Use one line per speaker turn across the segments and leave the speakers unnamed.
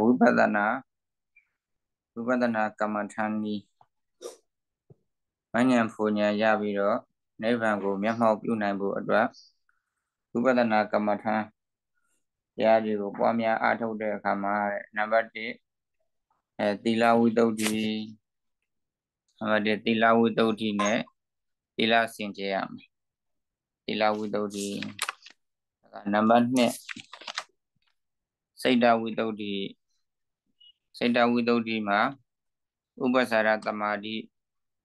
ဝိပဿနာဝိပဿနာကမ္မထာနီမဉ္ဇဉ်ဖူညာရပြီးတော့နိဗ္ဗာန်ကိုမျက်မှောက်ပြုနိုင်ဖို့အတွက်ဝိပဿနာကမ္မထာတရားတွေကိုပွားများအားထုတ်တဲ့အခါမှာနံပါတ်1အဲသီလဝိတုဒ္ဓိနံပါတ်1သီလဝိတုဒ္ဓိနဲ့သီလစင်ကြယ်ရမယ်သီလဝိတုဒ္ဓိနံပါတ်2စိတ်တဝိတုဒ္ဓိစေတဝိတုဒ္ဓိမှာဥပ္ပစာရတမာတိ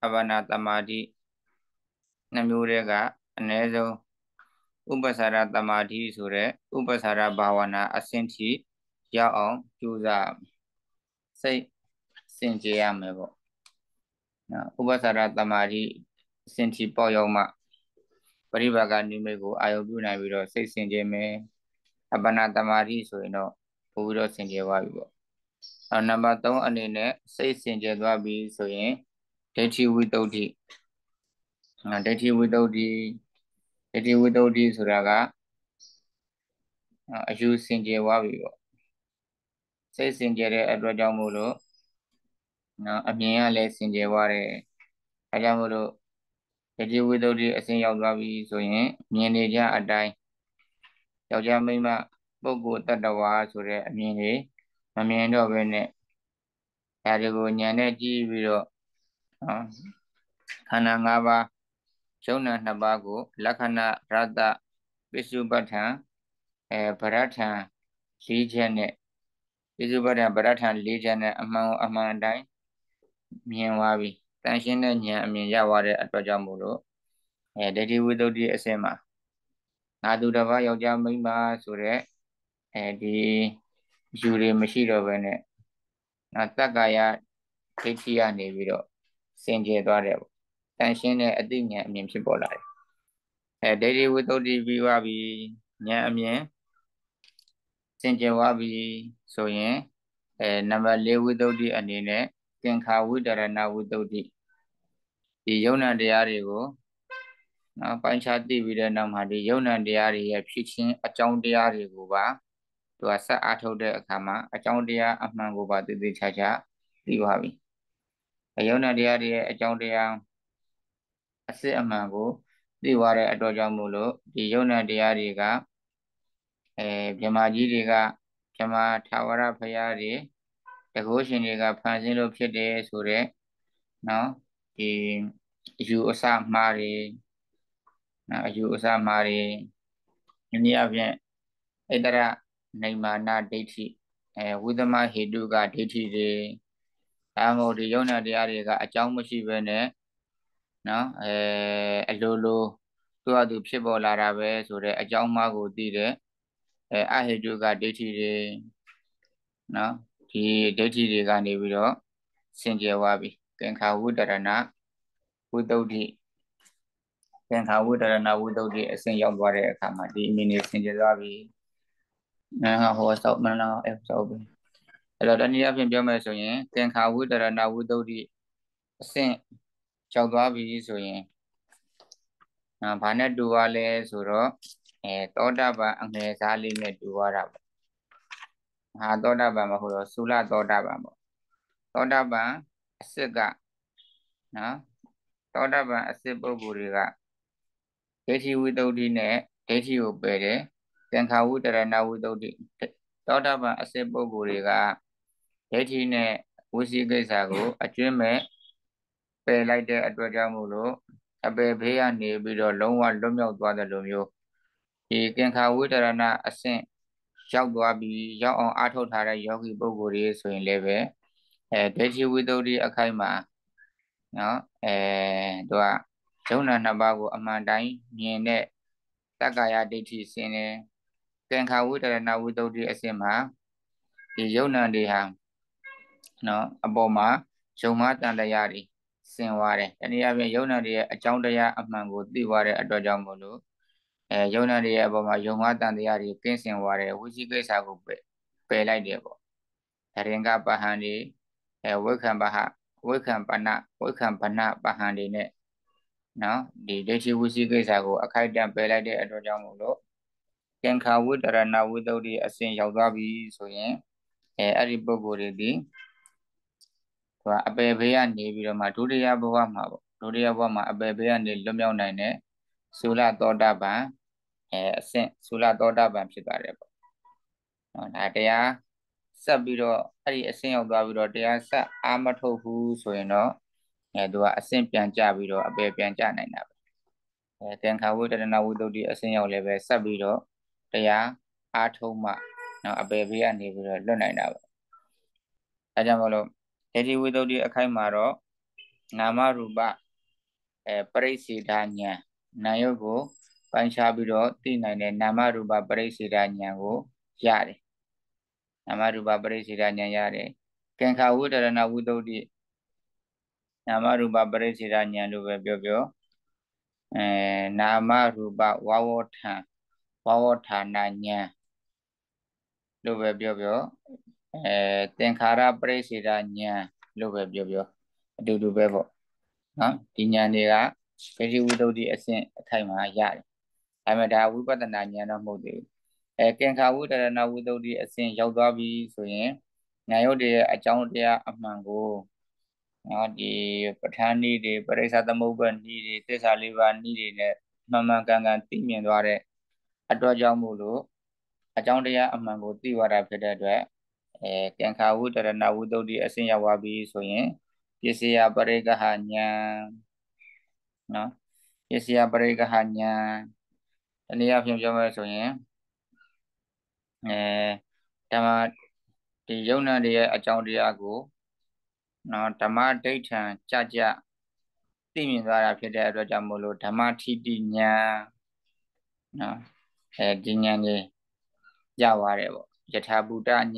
အဘာနာတမာတိနှမျိုးတွေကအနည်းဆုံးဥပ္ပစာရတမာတိဆိုတဲ့ဥပ္ပစာရဘာဝနာအဆင့်ထိရောက်အောင်ကြိုးစားစိတ်စင်ကြယ်ရမယ်ပေါ့နော်ဥပ္ပစာရတမာတိအဆင့်ထိပေါ့ရောက်မှပရိဘာကနိမိတ်ကိုအာရုံပြုနိုင်ပြီးတော့စိတ်စင်ကြယ်မယ်အပ္ပနာတမာတိဆိုရင်တော့ပို့ပြီးတော့စင်ကြယ်သွားပြီပေါ့အဲနံပါတ်3အနေနဲ့စိတ်စင်ကြယ်သွားပြီဆိုရင်ဒိဋ္ဌိဝိတ္တုဒိဒိဋ္ဌိဝိတ္တုဒိဒိဋ္ဌိဝိတ္တုဒိဆိုတာကအယူစင်ကြယ်သွားပြီပေါ့စိတ်စင်ကြယ်တဲ့အတွက်ကြောင့်မို့လို့နော်အမြင်ကလည်းစင်ကြယ်သွားတယ်အဲကြောင့်မို့လို့ဒိဋ္ဌိဝိတ္တုဒိအစင်ရောက်သွားပြီဆိုရင်မြင်နေကြအတိုင်းယောက်ျားမိန်းမပုဂ္ဂိုလ်တ attva ဆိုတဲ့အမြင်တွေမမြင်တော့ဘဲနဲ့ဒါတွေကိုညံနဲ့ကြည့်ပြီးတော့ခန္ဓာ၅ပါးယုံနာနှစ်ပါးကိုလက္ခဏာရတ္တပိစုပဋ္ဌံအဲဗရဋ္ဌံ၄ချက်နဲ့ပိစုပဋ္ဌံဗရဋ္ဌံ၄ချက်နဲ့အမှန်အမှန်အတိုင်းမြင်သွားပြီတန်ရှင်းတဲ့ဉာဏ်အမြင်ရသွားတဲ့အတွက်ကြောင့်မို့လို့အဲဒိဋ္ဌိဝိသုဒ္ဓိအစင်မှာငါသူတစ်ပါးယောက်ျားမိန်းမဆိုတဲ့အဲဒီယူတွေမရှိတော့ဘဲနဲ့နော်တက္ကာယဒိဋ္ဌိကနေပြီးတော့စင်ကြယ်သွားတယ်ပေါ့တန်ရှင်းတဲ့အသိဉာဏ်အမြင်ဖြစ်ပေါ်လာတယ်အဲဒိဋ္ဌိဝိတ္တုတ္တိပြီးွားပြီးဉာဏ်အမြင်စင်ကြယ်ွားပြီးဆိုရင်အဲနံပါတ်၄ဝိတ္တုတ္တိအနေနဲ့သင်္ခါဝိတရဏဝိတ္တုတ္တိဒီယုံနာတရားတွေကိုနော်ပိုင်းခြားသိပြီးတဲ့နောက်မှာဒီယုံနာတရားတွေရဲ့ဖြစ်ခြင်းအကြောင်းတရားတွေကိုပါသူကဆက်အားထုတ်တဲ့အခါမှာအကြောင်းတရားအမှန်ကိုပါသိသိချာချာသိပါပြီအယုံနာတရားတွေရဲ့အကြောင်းတရားအစစ်အမှန်ကိုသိသွားတဲ့အတော်ကြောင့်မို့လို့ဒီယုံနာတရားတွေကအဲမြမကြီးတွေကမြမထာဝရဖရာတွေတကုရှင်တွေကဖန်ဆင်းလို့ဖြစ်တယ်ဆိုတော့နော်ဒီယူအစမှားတွေနော်အယူအစမှားတွေနည်းနည်းအပြင်ဣတရနေမာနဒိဋ္ဌိအဲဝိသမဟေတုကဒိဋ္ဌိတွေဒါမှမဟုတ်ဒီယုံနာတရားတွေက အကြောင်းမရှိဘဲနဲ့နော်အဲအလိုလိုသူ့အတူဖြစ်ပေါ်လာတာပဲဆိုတော့အကြောင်းမကိုသိတဲ့အဲအဟေတုကဒိဋ္ဌိတွေနော်ဒီဒိဋ္ဌိတွေကနေပြီးတော့စင်ကြယ်ဝပြီကင်္ခာဝုတ္တရဏဝုတ္တုဋ္ဌိကင်္ခာဝုတ္တရဏဝုတ္တုဋ္ဌိအစဉ်ရောက်သွားတဲ့အခါမှာဒီအမည်နေစင်ကြယ်သွားပြီနာဟဟောသောမနာအဖသောပဲအဲ့တော့တနည်းအားဖြင့်ပြောမယ်ဆိုရင်သင်္ခါဝိတရဏဝိတုဒ္ဓိအဆင့်ရောက်သွားပြီဆိုရင်အာဘာနဲ့တူပါလဲဆိုတော့အဲသောတာပန်အငယ်စားလေးနဲ့တူရတာပေါ့ဟာသောတာပန်မဟုတ်တော့သုလသောတာပန်ပေါ့သောတာပန်အစစ်ကနော်သောတာပန်အစစ်ပုဂ္ဂိုလ်တွေကဒိဋ္ဌိဝိတုဒ္ဓိနဲ့ဒိဋ္ဌိကိုပယ်တယ်သင်္ခါဝုတရဏဝုဒ္ဓတိသောတာပန်အစစ်ပုဂ္ဂိုလ်တွေကဒိဋ္ဌိနဲ့ဝိစီကိစ္စကိုအကျွင်းမဲ့ပယ်လိုက်တဲ့အတွက်ကြောင့်မို့လို့အပယ်ဖေးကနေပြီးတော့လုံးဝလွတ်မြောက်သွားတယ်လို့မျိုးဒီကင်္ခာဝိတရဏအဆင့်ရောက်သွားပြီးရောက်အောင်အားထုတ်ထားတဲ့ယောဂီပုဂ္ဂိုလ်တွေဆိုရင်လည်းပဲအဲဒိဋ္ဌိဝိသုဒ္ဓိအခိုက်မှာနော်အဲသူကဇုံနာနှစ်ပါးကိုအမှန်တိုင်းမြင်တဲ့တက္ကာယဒိဋ္ဌိစင်တယ်သင်္ခါဝိတရဏဝိတုဒ္ဓိအစဉ်မှာဒီယုံနံတွေဟာနော်အပေါ်မှာယုံမတန်တရားတွေစင်သွားတယ်တနည်းအားဖြင့်ယုံနံတွေရဲ့အကြောင်းတရားအမှန်ကိုသိသွားတဲ့အတွက်ကြောင့်မို့လို့အဲယုံနံတွေရဲ့အပေါ်မှာယုံမတန်တရားတွေကင်းစင်သွားတယ်ဝိသိကိစ္စကိုပယ်ပယ်လိုက်တယ်ပေါ့ဒါရင်ကပဟန်တွေအဲဝိခံပဟဝိခံပနဝိခံပနပဟန်တွေနဲ့နော်ဒီဒိဋ္ဌိဝိသိကိစ္စကိုအခိုက်အတန့်ပယ်လိုက်တဲ့အတွက်ကြောင့်မို့လို့ကင်္ခာဝိတရဏဝိတ္တုအစဉ်ရောက်သွားပြီဆိုရင်အဲအဲ့ဒီပုဂ္ဂိုလ်တွေဒီသူကအပေဘေးကနေပြီးတော့မှဒုတိယဘဝမှာပေါ့ဒုတိယဘဝမှာအပေဘေးကနေလွတ်မြောက်နိုင်တဲ့သုလသောတာပန်အဲအစဉ်သုလသောတာပန်ဖြစ်သွားတယ်ပေါ့နော်ဒါတရားဆက်ပြီးတော့အဲ့ဒီအစဉ်ရောက်သွားပြီးတော့တရားဆက်အာမထုတ်ဘူးဆိုရင်တော့အဲသူကအစဉ်ပြန်ကြပြီးတော့အပေပြန်ကြနိုင်တာပဲအဲသင်္ခါဝိတ္တနာဝိတ္တုအစဉ်ရောက်လည်းပဲဆက်ပြီးတော့တရားအားထုတ်မှနော်အပေဘေးကနေပြီးတော့လွတ်နိုင်တာပေါ့အဲကြောင့်မလို့ဒေတိဝိတ္တုဒီအခိုက်မှာတော့နာမရူပအဲပရိစေဒာညာနာယုတ်ကိုပိုင်းခြားပြီးတော့သိနိုင်တဲ့နာမရူပပရိစေဒာညာကိုရတယ်နာမရူပပရိစေဒာညာရတယ်ကံခဝိတရဏဝိတ္တုဒီနာမရူပပရိစေဒာညာလို့ပဲပြောပြောအဲနာမရူပဝါဝထံဝဝဌာဏဉာဏ်လို့ပဲပြောပြောအဲသင်္ခါရပရိစေဒဉာဏ်လို့ပဲပြောပြောအတူတူပဲပေါ့နော်ဒီဉာဏ်တွေကပရိဝိတ္တိအဆင့်အထိုက်မှာရတယ်အဲမဲ့ဒါဝိပဿနာဉာဏ်တော့မဟုတ်သေးဘူးအဲကင်္ခာဝိတရဏဝိတ္တိအဆင့်ရောက်သွားပြီဆိုရင်ဉာဏ်ရုပ်တွေအကြောင်းတရားအမှန်ကိုနော်ဒီပဋ္ဌာန်းဤတွေပရိစ္ဆသမုပ္ပါဤတွေသစ္စာလေးပါးဤတွေနဲ့မှန်မှန်ကန်ကန်သိမြင်သွားတဲ့အတွက်ကြောင့်မို့လို့အကြောင်းတရားအမှန်ကိုသိဝါဒဖြစ်တဲ့အတွက်အဲကံခါဝုတရဏဝုဒ္ဓိအစင်ရောက်ပါပြီဆိုရင်ပစ္စယပရိကဟညာနော်ပစ္စယပရိကဟညာတနည်းအားဖြင့်ပြောမယ်ဆိုရင်အဲဓမ္မဒီယုံနာတွေရဲ့အကြောင်းတရားကိုနော်ဓမ္မဒိဋ္ဌံကြကြသိမြင်သွားတာဖြစ်တဲ့အတွက်ကြောင့်မို့လို့ဓမ္မထိတိညာနော်အဲဒီဉာဏ်တွေရပါတယ်ပေါ့ယထာဘူတဉာဏ်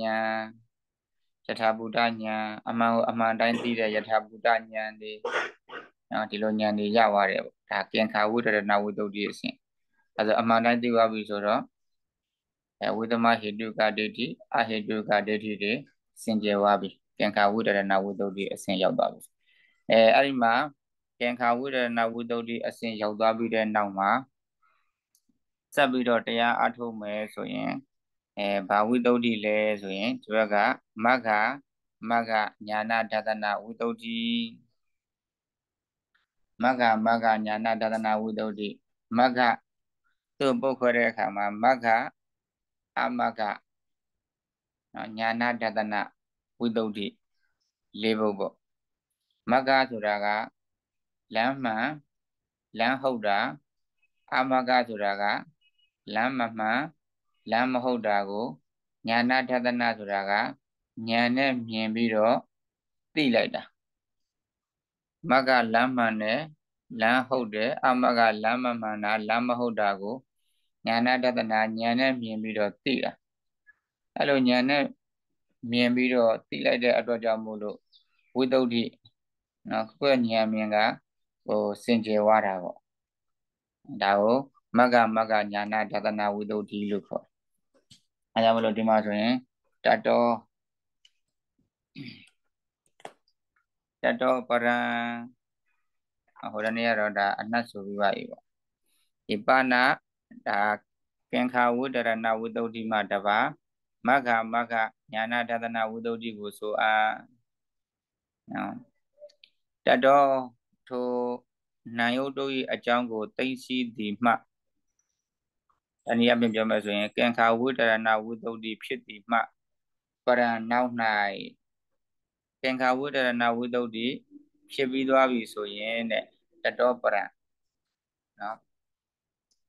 ယထာဘူတဉာဏ်အမှန်ကိုအမှန်တိုင်းသိတဲ့ယထာဘူတဉာဏ်တွေနော်ဒီလိုဉာဏ်တွေရပါတယ်ပေါ့ဒါကင်္ခာဝိတရဏဝိတုဒ္ဓိအစဉ်အဲဆိုအမှန်တိုင်းသိသွားပြီဆိုတော့အဲဝိသမဟိတုကဒိဋ္ဌိအဟိတုကဒိဋ္ဌိတွေစင်ကြယ်သွားပြီကင်္ခာဝိတရဏဝိတုဒ္ဓိအစဉ်ရောက်သွားပြီအဲအဲ့ဒီမှာကင်္ခာဝိရဏဝုဒ္ဓတိအစဉ်ရောက်သွားပြီးတဲ့နောက်မှာဆက်ပြီးတော့တရားအထုတ်မယ်ဆိုရင်အဲဘာဝိတုဒ္ဓိလဲဆိုရင်ဒီဘက်ကမဂ္ဂမဂ္ဂညာနာဒါသနာဝိတုဒ္ဓိမဂ္ဂမဂ္ဂညာနာဒါသနာဝိတုဒ္ဓိမဂ္ဂသူ့ပုတ်ခွဲတဲ့အခါမှာမဂ္ဂအမဂ္ဂနော်ညာနာဒါသနာဝိတုဒ္ဓိလေးပုတ်ပေါ့မဂ္ဂဆိုတာကလမ်းမှန်လမ်းဟုတ်တာအမဂ္ဂဆိုတာကလမ်းမမှန်လမ်းမဟုတ်တာကိုညာနာထသနာဆိုတာကညာနဲ့မြင်ပြီးတော့သိလိုက်တာမကလမ်းမှန်တယ်လမ်းဟုတ်တယ်အမကလမ်းမမှန်တာလမ်းမဟုတ်တာကိုညာနာတတနာညာနဲ့မြင်ပြီးတော့သိတာအဲ့လိုညာနဲ့မြင်ပြီးတော့သိလိုက်တဲ့အတွက်ကြောင့်မို့လို့ဝိသုဒ္ဓိနော်ကိုယ့်ရဲ့ဉာဏ်မြင်ကဟိုစင်ကြယ်ဝတာပေါ့ဒါကိုမကမကညာနာဒါသနာဝိတုဒ္ဓိလို့ခေါ်တယ်။အဲဒါမလို့ဒီမှာဆိုရင်တတောတတောပရံဟိုတနေ့ကတော့ဒါအနှတ်ဆိုပြီးပါပြီပေါ့။ဒီပနာဒါကင်္ခာဝိတရဏဝိတုဒ္ဓိမှာတပါမကမကညာနာဒါသနာဝိတုဒ္ဓိကိုဆိုအားနော်တတောထိုနာယုတ်တို့၏အကြောင်းကိုသိသိသည်မှတဏှာပြန်ပြောမယ်ဆိုရင်ကံခာဝိတရဏဝိသုဒ္ဓိဖြစ်သည်မှပရံနောက်၌ကံခာဝိတရဏဝိသုဒ္ဓိဖြစ်ပြီးသွားပြီဆိုရင်တဲ့တတော်ပရံနော်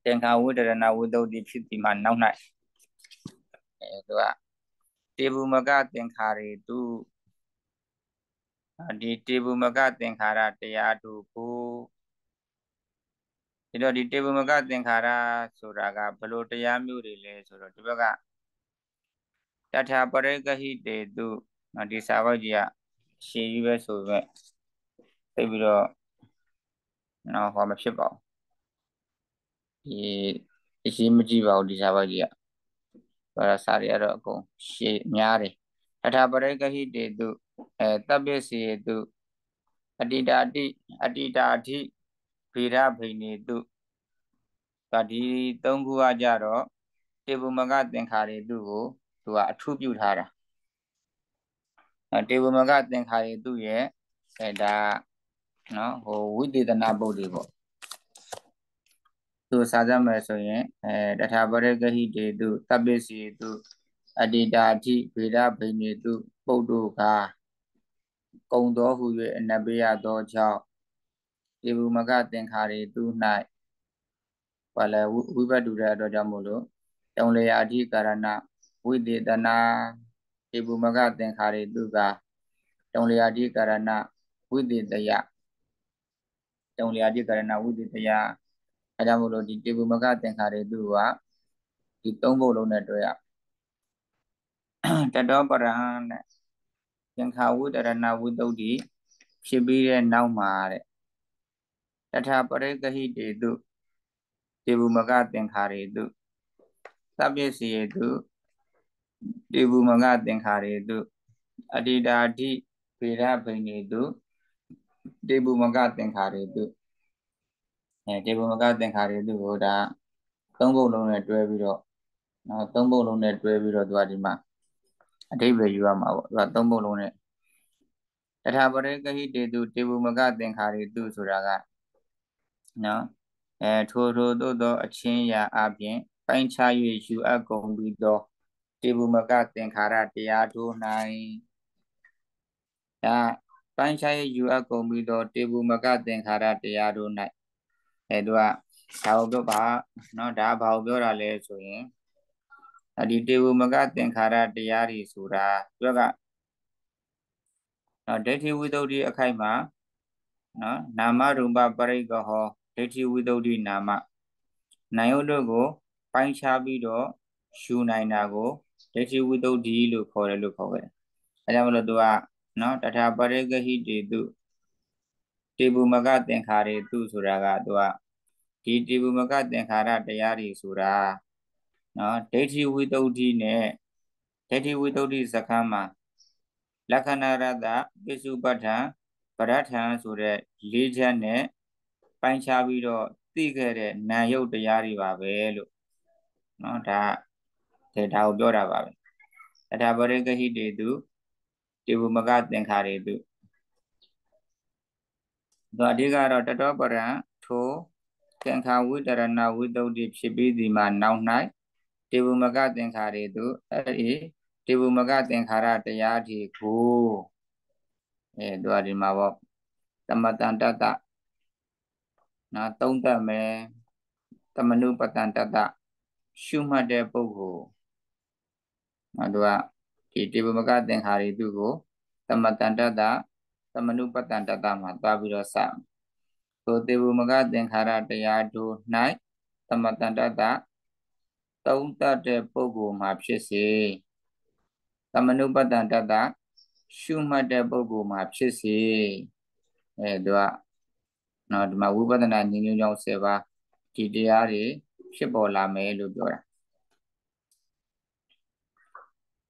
ကံခာဝိတရဏဝိသုဒ္ဓိဖြစ်သည်မှနောက်၌အဲသူကတေဘူမကသင်္ခါရီတုဒီတေဘူမကသင်္ခါရတရားတို့ကိုဒီတော့ဒီတေဘုံမကသင်္ခါရဆိုတာကဘလို့တရားမျိုးတွေလဲဆိုတော့ဒီဘက်ကတထပရိကဟိတေတုနော်ဒီစာပောက်ကြီးကရှည်ကြီးပဲဆိုပေမဲ့သိပြီးတော့နော်ဟောမဖြစ်ပါဘူးဒီအရှင်းမကြည့်ပါဘူးဒီစာပောက်ကြီးကဘာသာစာတွေကတော့အကုန်ရှည်များတယ်တထပရိကဟိတေတုအဲတပ္ပစီယေတုအတ္တိတာတိအတ္တိတာတိဖေရဖိနေတုဒါဒီသုံးခုကကြတော့တေဘုမကသင်္ခါရီတုကိုသူကအထူးပြုထားတာတေဘုမကသင်္ခါရီတုရဲ့အဲဒါနော်ဟိုဝိသေသနာပုတ်တွေပေါ့သူစာကြမယ်ဆိုရင်အဲတထာပရဂဟိတေတုသဗ္ဗစီတုအတေတာတိဗေဒဗိနေတုပုတ်တို့ကကုံတော်ဟူ၍အနဘေယသောကြောင့်ေဝုမကသင်္ခါရီသူ၌ဘာလဲဝိပတ္တူတဲ့အတွက်ကြောင့်မို့လို့တောင်လေယာတိကာရဏဝိတေတနာေဝုမကသင်္ခါရီသူကတောင်လေယာတိကာရဏဝိတေတယတောင်လေယာတိကာရဏဝိတေတယအဲကြောင့်မို့လို့ဒီတေဝုမကသင်္ခါရီသူကဒီသုံးဘုတ်လုံးနဲ့တွဲရတတောပရဟံနဲ့သင်္ခါဝိတရဏဝိတုဒ္ဓိဖြစ်ပြီးတဲ့နောက်မှာတဲ့တထပရိကဟိတေတုတေဘူမကသင်္ခါရေတုသဗ္ဗစီယေတုတေဘူမကသင်္ခါရေတုအတ္တိဓာတိဗေဒဗိနေတုတေဘူမကသင်္ခါရေတုအဲတေဘူမကသင်္ခါရေတုကိုဒါသုံးဘုတ်လုံးနဲ့တွဲပြီးတော့နော်သုံးဘုတ်လုံးနဲ့တွဲပြီးတော့သူကဒီမှာအဓိပ္ပာယ်ယူရမှာပေါ့သူကသုံးဘုတ်လုံးနဲ့တထပရိကဟိတေတုတေဘူမကသင်္ခါရေတုဆိုတာကနော်အဲထိုထိုသို့သောအချင်းရာအပြင်ပိုင်းခြား၍ယူအပ်ကုန်ပြီးသောတေဘူမကသင်္ခါရတရားတို့၌ဒါပိုင်းခြား၍ယူအပ်ကုန်ပြီးသောတေဘူမကသင်္ခါရတရားတို့၌အဲတို့ကဒါကိုပြောပါနော်ဒါဘာကိုပြောတာလဲဆိုရင်ဒီတေဝမကသင်္ခါရတရားတွေဆိုတာသူကနော်ဒိဋ္ဌိဝိသုဒ္ဓိအခိုက်မှာနော်နာမရူပပရိကဟောဒိဋ္ဌိဝိသုဒ္ဓိနာမနာယုတ်တို့ကိုပိုင်းခြားပြီးတော့ယူနိုင်တာကိုဒိဋ္ဌိဝိသုဒ္ဓိလို့ခေါ်တယ်လို့ခေါ်ခဲ့တယ်။အဲဒါမလို့သူကနော်တထာပရိဂဟိတေတုတေဘူမကသင်္ခါရေတုဆိုတာကသူကဒီတေဘူမကသင်္ခါရတရားတွေဆိုတာနော်ဒိဋ္ဌိဝိသုဒ္ဓိနဲ့ဒိဋ္ဌိဝိသုဒ္ဓိစကားမှာလက္ခဏာရတပိစုပဋ္ဌံပရထံဆိုတဲ့၄ချက်နဲ့ပိုင်းခြားပြီးတော့သိခဲ့တဲ့နာယုတ်တရားတွေပါပဲလို့နော်ဒါဒေတာကိုပြောတာပါပဲအထာပရိကဟိတေတုတေဝမကသင်္ခါရေတုဒါအဓိကတော့တတောပရံထိုသင်္ခါဝိတရဏဝိတုဒ္ဓိဖြစ်ပြီးဒီမှာနောက်၌တေဝမကသင်္ခါရေတုအဲ့ဒီတေဝမကသင်္ခါရတရားတွေကိုအဲတို့ဒီမှာပေါ့သမတန်တတ္တနာသုံးသပ်မယ်တမနုပတန်တတရှုမှတ်တဲ့ပုဂ္ဂိုလ်နာတို့ကဒီတေဘမကသင်္ခါရီသူကိုတမတန်တတသမနုပတန်တတမှာတွားပြီးတော့စသိုတေဘမကသင်္ခါရတရားတို့၌တမတန်တတသုံးသတ်တဲ့ပုဂ္ဂိုလ်မှာဖြစ်စေသမနုပတန်တတရှုမှတ်တဲ့ပုဂ္ဂိုလ်မှာဖြစ်စေအဲတို့ကနော်ဒီမှာဝိပဿနာဉာဏ်ဉာဏ်ကြောင့်10ပါးဒီတရားတွေဖြစ်ပေါ်လာမယ်လို့ပြောတာ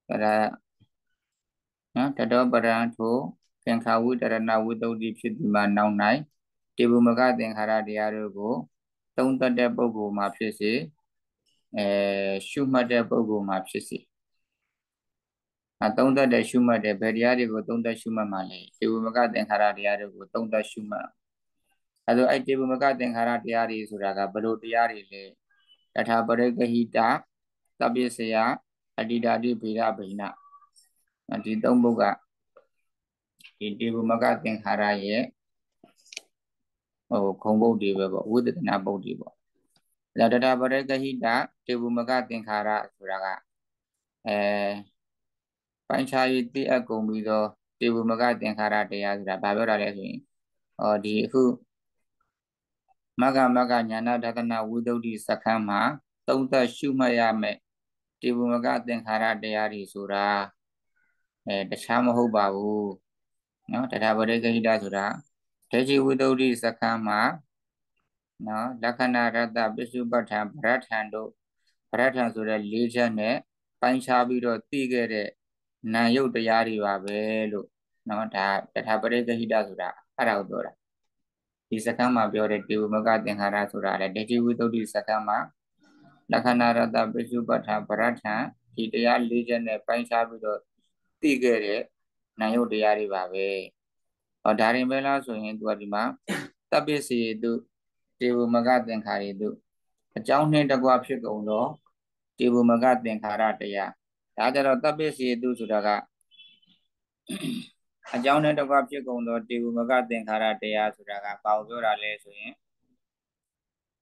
အဲဒါနော်တတောပရံထိုသင်္ခါဝိတရဏဝိတ္တုဖြစ်ဒီမှာနောင်၌တေဘုမကသင်္ခါရတရားတို့ကိုသုံးသတ်တဲ့ပုဂ္ဂိုလ်မှာဖြစ်စေအဲရှုမှတ်တဲ့ပုဂ္ဂိုလ်မှာဖြစ်စေအသုံးသတ်တဲ့ရှုမှတ်တဲ့ဘယ်တရားတွေကိုသုံးသတ်ရှုမှတ်မှာလဲတေဘုမကသင်္ခါရတရားတို့ကိုသုံးသတ်ရှုမှတ်အဲဆိုအဲ့တေဘုမကသင်္ခါရတရားတွေဆိုတာကဘလို့တရားတွေလဲတထာပရိဂဟိတာသဗ္ဗစယအတ္တိဓာတိဗေဒဗိနဒီသုံးဘုကဒီတေဘုမကသင်္ခါရရဲ့ဟိုခုံဘုတ်တွေပဲပေါ့ဝိသဒနာဘုတ်တွေပေါ့ဒါတထာပရိဂဟိတာတေဘုမကသင်္ခါရဆိုတာကအဲပိုင်းခြားရေးတည်အပ်ကုန်ပြီးတော့တေဘုမကသင်္ခါရတရားဆိုတာဘာပြောတာလဲဆိုရင်ဟောဒီအခုမကမကညာနာဒါကနာဝိသုဒ္ဓိစခန်းမှာသုံးသပ်ရှုမှတ်ရမယ်တေဝမကသင်္ခါရတရားတွေဆိုတာအဲတခြားမဟုတ်ပါဘူးနော်တရားပရိဂဟိတဆိုတာဒေဇိဝိသုဒ္ဓိစခန်းမှာနော်လက္ခဏာရတ္တပစ္စုပ္ပထံပရထံတို့ပရထံဆိုတဲ့၄ချက်နဲ့ပိုင်းခြားပြီးတော့သိခဲ့တဲ့နာယုတ်တရားတွေပါပဲလို့နော်ဒါတထပရိဂဟိတဆိုတာအဲ့ဒါကိုပြောတာဒီစကားမှာပြောတဲ့တေဝမကသင်္ခါရဆိုတာလေတေတိဝိတုဒ္ဓိစကားမှာလက္ခဏာရတပိစုပဋ္ဌာပရထံဒီတရား၄ချက်နဲ့ပိုင်းခြားပြီးတော့သိခဲ့တဲ့နာယုတ်တရားတွေပါပဲ။ဟောဒါရင်ပဲလားဆိုရင် तू ကဒီမှာတပိစီတုတေဝမကသင်္ခါရီတုအကြောင်းနှင့်တကွဖြစ်ကုန်သောတေဝမကသင်္ခါရတရားဒါကြတော့တပိစီတုဆိုတာကအကြောင်းနဲ့ဒုက္ခဖြစ်ကုန်သောတေဝမကသင်္ခါရတရားဆိုတာကဘာကိုပြောတာလဲဆိုရင်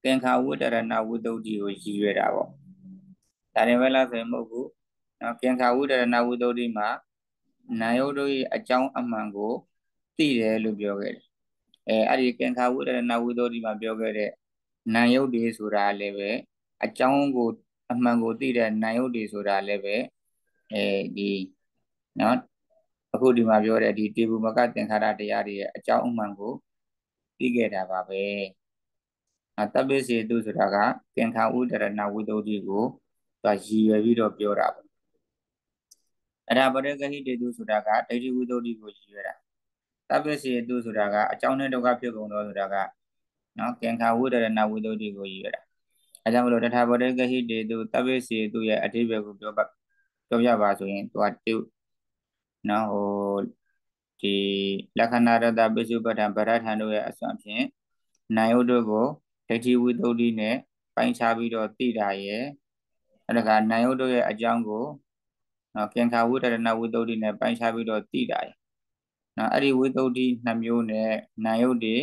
သင်္ခါဝိတရဏဝိတုဒ္ဓိကိုရည်ရွယ်တာပေါ့ဒါရင်ပဲလားဆိုရင်မဟုတ်ဘူးနော်ကင်္ခာဝိတရဏဝိတုဒ္ဓိမှာနာယုတ်တို့ရဲ့အကြောင်းအမှန်ကိုသိတယ်လို့ပြောခဲ့တယ်အဲအဲ့ဒီကင်္ခာဝိတရဏဝိတုဒ္ဓိမှာပြောခဲ့တဲ့နာယုတ်တွေဆိုတာလည်းပဲအကြောင်းကိုအမှန်ကိုသိတဲ့နာယုတ်တွေဆိုတာလည်းပဲအဲဒီနော်အခုဒီမှာပြောတဲ့ဒီတေဘူးမကသင်္ခါရတရားတွေရဲ့အကြောင်းအမှန်ကိုသိခဲ့တာပါပဲအတပိစေတုဆိုတာကသင်္ခါဥဒရဏဝိသုဒ္ဓိကိုသူရည်ရွယ်ပြီးတော့ပြောတာပေါ့အရာပရဂဟိတေတုဆိုတာကဒိဋ္ဌိဝိသုဒ္ဓိကိုရည်ရွယ်တာတပိစေတုဆိုတာကအကြောင်းနဲ့တော့ဖြစ်ကုန်တော့ဆိုတာကနော်သင်္ခါဝိဒရဏဝိသုဒ္ဓိကိုရည်ရွယ်တာအဲကြောင့်မလို့တထာပရဂဟိတေတုတပိစေတုရဲ့အတိပ္ပယ်ကိုပြောပါပြောပြပါဆိုရင်သူကနော်ဟိုဒီလက္ခဏာရတပိစုပဋ္ဌာန်ဗရထံတို့ရဲ့အစွမ်းဖြင့်နိုင်ဥတို့ကိုဒိဋ္ဌိဝိသုဒ္ဓိနဲ့ပိုင်းခြားပြီးတော့သိတာရဲ့အဲ့ဒါကနိုင်ဥတို့ရဲ့အကြောင်းကိုနော်ကင်္ခာဝိတရဏဝိသုဒ္ဓိနဲ့ပိုင်းခြားပြီးတော့သိတာရဲ့နော်အဲ့ဒီဝိသုဒ္ဓိနှမျိုးနဲ့နိုင်ဥတွေ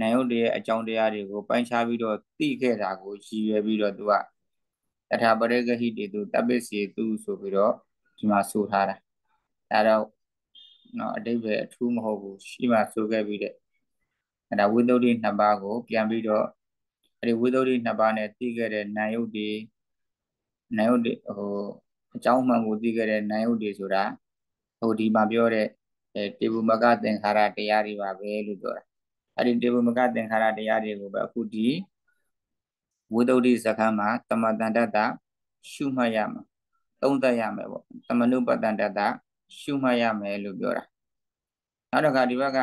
နိုင်ဥတွေရဲ့အကြောင်းတရားတွေကိုပိုင်းခြားပြီးတော့သိခဲ့တာကိုရည်ရွယ်ပြီးတော့သူကတထာပရိဂဟိတေသူတပ္ပစီသူဆိုပြီးတော့ဒီမှာဆိုထားတာဒါတော့နော်အတိတ်ပဲအထူးမဟုတ်ဘူးရှိမှဆိုခဲ့ပြီးတဲ့အဲဒါဝိသုဒ္ဓိနှစ်ပါးကို ပြန်ပြီးတော့အဲဒီဝိသုဒ္ဓိနှစ်ပါးနဲ့သိခဲ့တဲ့နာယုတ်တွေနာယုတ်တွေဟိုအကြောင်းမှန်ကိုသိခဲ့တဲ့နာယုတ်တွေဆိုတာဟိုဒီမှာပြောတဲ့အဲတေဘုမကသင်္ခါရတရားတွေပါပဲလို့ပြောတာအဲ့ဒီတေဘုမကသင်္ခါရတရားတွေကိုပဲအခုဒီဝိသုဒ္ဓိစခန်းမှာတမတန်တတရှုမှတ်ရမှာသုံးသပ်ရမယ်ပေါ့တမနုပတန်တတရှုမှတ်ရမယ်လို့ပြောတာနောက်တစ်ခါဒီဘက်က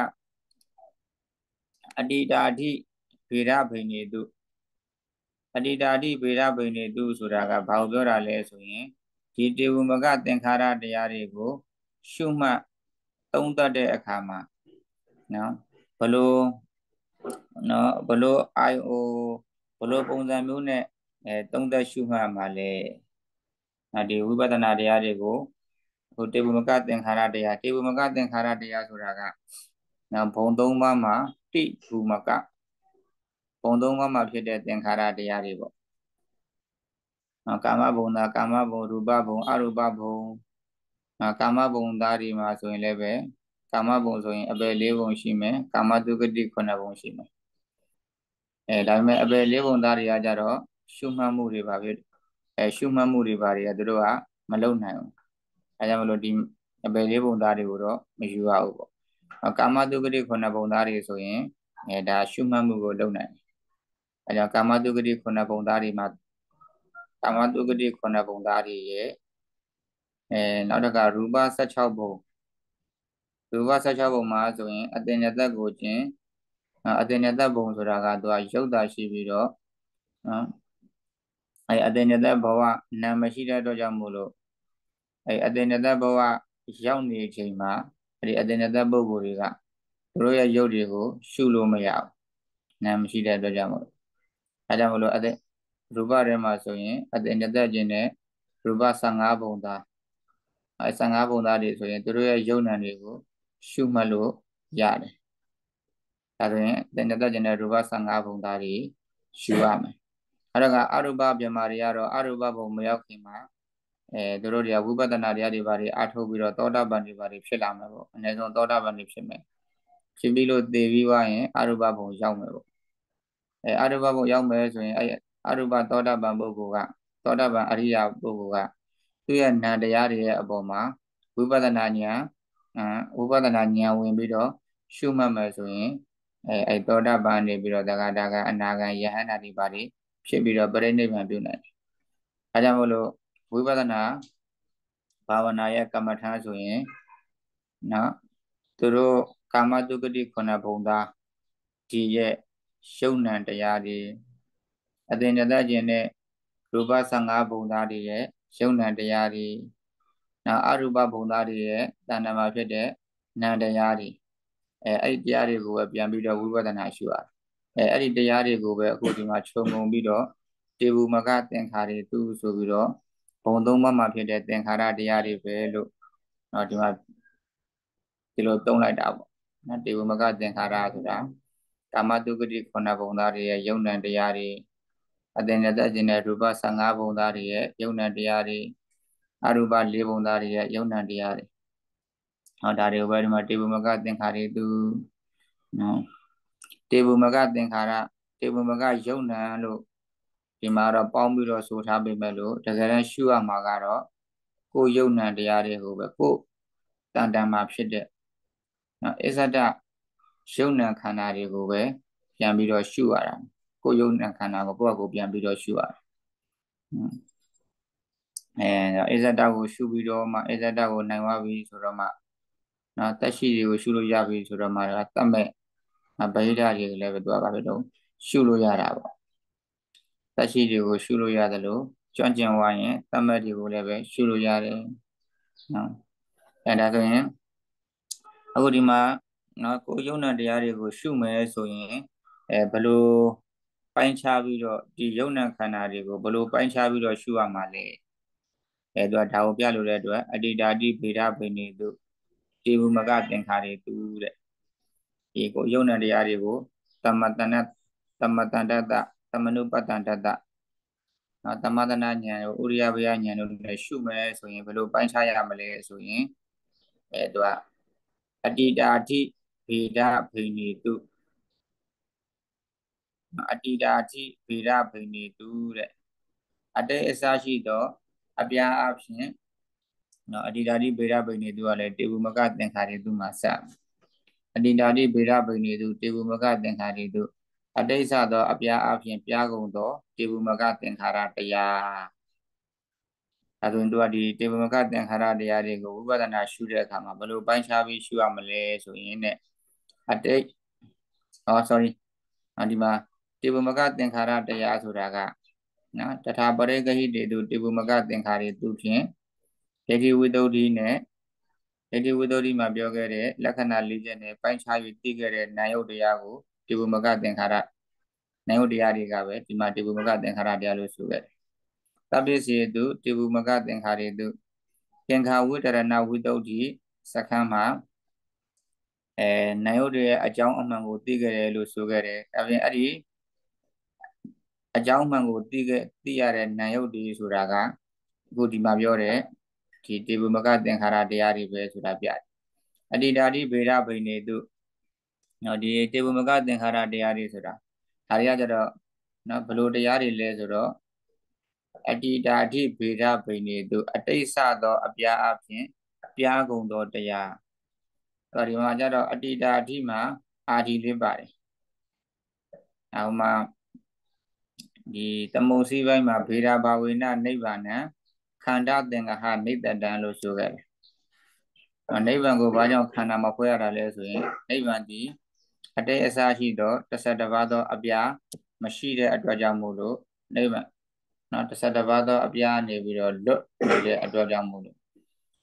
အတ္တိတာတိဗေဒဘိနေတုအတ္တိတာတိဗေဒဘိနေတုဆိုတာကဘာကိုပြောတာလဲဆိုရင်ဒီတေဝမကသင်္ခါရတရားတွေကိုရှုမှတ်သုံးသပ်တဲ့အခါမှာနော်ဘလို့နော်ဘလို့ IO ဘလို့ပုံစံမျိုးနဲ့အဲသုံးသပ်ရှုမှတ်မှာလဲနော်ဒီဝိပဿနာတရားတွေကိုဟိုတေဘုမကသင်္ခါရတရားတေဘုမကသင်္ခါရတရားဆိုတာကနော်ဘုံသုံးပါးမှာတိဘုမကဘုံသုံးပါးမှာဖြစ်တဲ့သင်္ခါရတရားတွေပေါ့နော်ကာမဘုံသာကာမဘုံရူပဘုံအရူပဘုံနော်ကာမဘုံသားတွေမှာဆိုရင်လည်းပဲကာမဘုံဆိုရင်အပယ်၄ဘုံရှိမယ်ကာမတုဂတိ9ဘုံရှိမယ်အဲဒါပေမဲ့အပယ်၄ဘုံသားတွေကကြတော့ရှုမှတ်မှုတွေပါပဲအဲရှုမှတ်မှုတွေပါတွေကတို့ကမလုံနိုင်ဘူးဒါကြောင့်မလို့ဒီအပယ်လေးပုံသားတွေကိုတော့မယူရဘူးပေါ့ကာမတုဂတိခုနှစ်ပုံသားတွေဆိုရင်အဲဒါရှုမှတ်မှုကိုလုပ်နိုင်တယ်အဲကြောင့်ကာမတုဂတိခုနှစ်ပုံသားတွေမှာကာမတုဂတိခုနှစ်ပုံသားတွေရဲ့အဲနောက်တစ်ခါရူပ16ပုံရူပ16ပုံမှာဆိုရင်အတင်ရသက်ကိုကျင်အတင်ရသက်ပုံဆိုတာကသူကရုပ်တာရှိပြီးတော့နော်အဲအတင်ရသက်ဘဝနာမရှိတဲ့အတွက်ကြောင့်မို့လို့အဲ့အတင်တဲ့ဘဝရောက်နေချိန်မှာအဲ့ဒီအတင်တဲ့ပုဂ္ဂိုလ်တွေကသူတို့ရဲ့ရုပ်တွေကိုရှုလို့မရဘူးနာမရှိတဲ့အတွက်ကြောင့်မို့အဲကြောင့်မလို့အတင်ရူပထဲမှာဆိုရင်အတင်တဲ့ခြင်းနဲ့ရူပ15ပုံသားအဲ15ပုံသားတွေဆိုရင်သူတို့ရဲ့ယုံနံတွေကိုရှုမှတ်လို့ရတယ်ဒါဆိုရင်တင်တဲ့ခြင်းနဲ့ရူပ15ပုံသားတွေရှုရမယ်အဲ့တော့ကအရူပပြမာတွေကတော့အရူပဘုံမရောက်ခင်မှာအဲသူတို့တွေကဝိပဿနာတရားတွေဘာတွေအထုတ်ပြီးတော့သောတာပန်တွေဘာတွေဖြစ်လာမှာပေါ့အနည်းဆုံးသောတာပန်တွေဖြစ်မယ်ဖြစ်ပြီးလို့သေပြီးွားရင်အရုပဘုံရောက်မယ်ပေါ့အဲအရုပဘုံရောက်မယ်ဆိုရင်အဲအရုပသောတာပန်ပုဂ္ဂိုလ်ကသောတာပန်အရိယပုဂ္ဂိုလ်ကသူ့ရဲ့နာတရားတွေရဲ့အပေါ်မှာဝိပဿနာဉာဏ်ဝိပဿနာဉာဏ်ဝင်ပြီးတော့ရှုမှတ်မယ်ဆိုရင်အဲအဲသောတာပန်နေပြီးတော့သက္ကတာကအနာဂံယဟန္တာဒီပါတွေဖြစ်ပြီးတော့ပြိဋိနိဗ္ဗာန်ပြုနိုင်တယ်။ဒါကြောင့်မလို့ဝိပဿနာဘာဝနာရဲ့ကမ္မထာဆိုရင်နော်သူတို့ကာမတုကတိခုနဘုံသားဒီရဲ့ရှုံဏတရားတွေအသင်္ကြတကျင်တဲ့ရူပ15ဘုံသားတွေရဲ့ရှုံဏတရားတွေနော်အရူပဘုံသားတွေရဲ့တဏ္ဍမှာဖြစ်တဲ့နာတရားတွေအဲအဲ့ဒီတရားတွေကိုပဲပြန်ပြီးတော့ဝိပဿနာရှုရတယ်အဲအဲ့ဒီတရားတွေကိုပဲအခုဒီမှာခြုံငုံပြီးတော့တေဘူမက သင်္ခါရီသူဆိုပြီးတော့ဘုံသုံးပါးမှာဖြစ်တဲ့သင်္ခါရတရားတွေပဲလို့နော်ဒီမှာဒီလိုသုံးလိုက်တာပေါ့နော်တေဝမကသင်္ခါရဆိုတာကာမတုဂတိခုနဘုံသားတွေရဲ့ယုံ nant တရားတွေအတင်ရတဲ့အခြင်းနဲ့ရူပ15ဘုံသားတွေရဲ့ယုံ nant တရားတွေအရူပ၄ဘုံသားတွေရဲ့ယုံ nant တရားတွေဟောဒါတွေကိုပဲဒီမှာတေဝမကသင်္ခါရသူနော်တေဝမကသင်္ခါရတေဝမကယုံ nant လို့ဒီမှာတော့ပေါင်းပြီးတော့ဆိုထားပေမဲ့လို့တကယ်တမ်းရှုရမှာကတော့ကိုယ်ယုံနံတရားတွေကိုပဲကိုယ်တန်တန်မှာဖြစ်တဲ့နော်အစ္ဆဒယုံနံခန္ဓာတွေကိုပဲပြန်ပြီးတော့ရှုရတာကိုယ်ယုံနံခန္ဓာကိုကိုယ့်ကိုပြန်ပြီးတော့ရှုရတာအဲအစ္ဆဒကိုရှုပြီးတော့မှအစ္ဆဒကိုနိုင်ဝပြီဆိုတော့မှနော်တက်ရှိတွေကိုရှုလို့ရပြီဆိုတော့မှတတ်မဲ့ဗဟိတတွေလည်းပဲသူကဘာဖြစ်တော့ရှုလို့ရတာပေါ့တက်ရှိတွေကို ရှုလို့ရတယ်လို့ကြွန့်ကျင်ဝါရင်သတ်မှတ်တွေကိုလည်းပဲရှုလို့ရတယ်နော်အဲဒါဆိုရင်အခုဒီမှာနော်ကိုယုံနာတရားတွေကိုရှုမယ်ဆိုရင်အဲဘလို့ပိုင်းခြားပြီးတော့ဒီယုံနာခန္ဓာတွေကိုဘလို့ပိုင်းခြားပြီးတော့ရှုရမှာလဲအဲသူကဒါကိုပြလို့တဲ့အတွက်အတ္တိတာတိဗေဒဗေနိတုတေဝမကသင်္ခါရေတုတဲ့ဒီကိုယုံနာတရားတွေကို သမတနသမတန္တတမနုပတ္တန်တတနော်တမဒနာဉာဏ်တို့ဥရိယဘယဉာဏ်တို့လည်းရှုမယ်ဆိုရင်ဘယ်လိုပိုင်းခြားရမလဲဆိုရင်အဲသူကအတိတာတိဘေဒဘိနေတုအတိတာတိဘေဒဘိနေတုတဲ့အတိတ်အစရှိသောအပြားအဖြစ်နော်အတိတာတိဘေဒဘိနေတုကလည်းတေဝမကသင်္ခါရီတုမှာစအတိတာတိဘေဒဘိနေတုတေဝမကသင်္ခါရီတုအတိတ်ဆသောအပြားအပြင်ပြားကုန်သောတေဝမကသင်္ခါရတရားအသွင်တို့ကဒီတေဝမကသင်္ခါရတရားတွေကိုဝိပဿနာရှုတဲ့အခါမှာဘယ်လိုပိုင်းခြားပြီးရှုရမလဲဆိုရင်ねအတိတ်အော် sorry ဒီမှာတေဝမကသင်္ခါရတရားဆိုတာကနော်တထာပရိဂဟိတေတုတေဝမကသင်္ခါရေသူဖြင့်ဒိဋ္ဌိဝိတ္တုဒီနဲ့ဒိဋ္ဌိဝိတ္တုဒီမှာပြောခဲ့တဲ့လက္ခဏာ၄ချက်နဲ့ပိုင်းခြားပြီးသိခဲ့တဲ့နာယုတ်တရားကိုတေဝမကသင်္ခါရနိုင်ဟုတ်တရားတွေကပဲဒီမှာတေဝမကသင်္ခါရတရားလို့ဆိုခဲ့တယ်။သဗ္ဗစီတုတေဝမကသင်္ခါရတုသင်္ခါဝိတရဏဝိတုဒ္ဓိစခန်းမှာအဲနိုင်ဟုတ်ရဲ့အကြောင်းအမှန်ကိုသိခဲ့တယ်လို့ဆိုခဲ့တယ်။ဒါပြင်အဲ့ဒီအကြောင်းမှန်ကိုသိခဲ့သိရတဲ့နိုင်ဟုတ်တွေဆိုတာကအခုဒီမှာပြောတဲ့ဒီတေဝမကသင်္ခါရတရားတွေပဲဆိုတာပြတယ်။အတ္တိဓာတိဗေဒဗိနေတုနော်ဒီတေဝမကသင်္ခါရတရားတွေဆိုတာဒါတွေကကြတော့နော်ဘလို့တရားတွေလဲဆိုတော့အတ္တိတာတိဗေဒဗိနေတုအတိတ်ဆသောအပြာအဖြင့်အပြာကုံသောတရားဒါဒီမှာကြတော့အတ္တိတာတိမှာအာဒီလေးပါတယ်။နောက်မှဒီသမုံစီပိုင်းမှာဗေဒဘာဝေနနိဗ္ဗာန်ခန္ဓာသင်္ကဟနိတ္တတံလို့ဆိုခဲ့တယ်။နိဗ္ဗာန်ကိုဘာကြောင့်ခန္ဓာမဖွဲရတာလဲဆိုရင်နိဗ္ဗာန်ဒီအတိတ်အစရှိသောတစ်ဆက်တစ်ပါးသောအပြာမရှိတဲ့အတွက်ကြောင့်မို့လို့နိဗ္ဗာန်နော်တစ်ဆက်တစ်ပါးသောအပြာနေပြီးတော့လွတ်နေတဲ့အတွက်ကြောင့်မို့လို့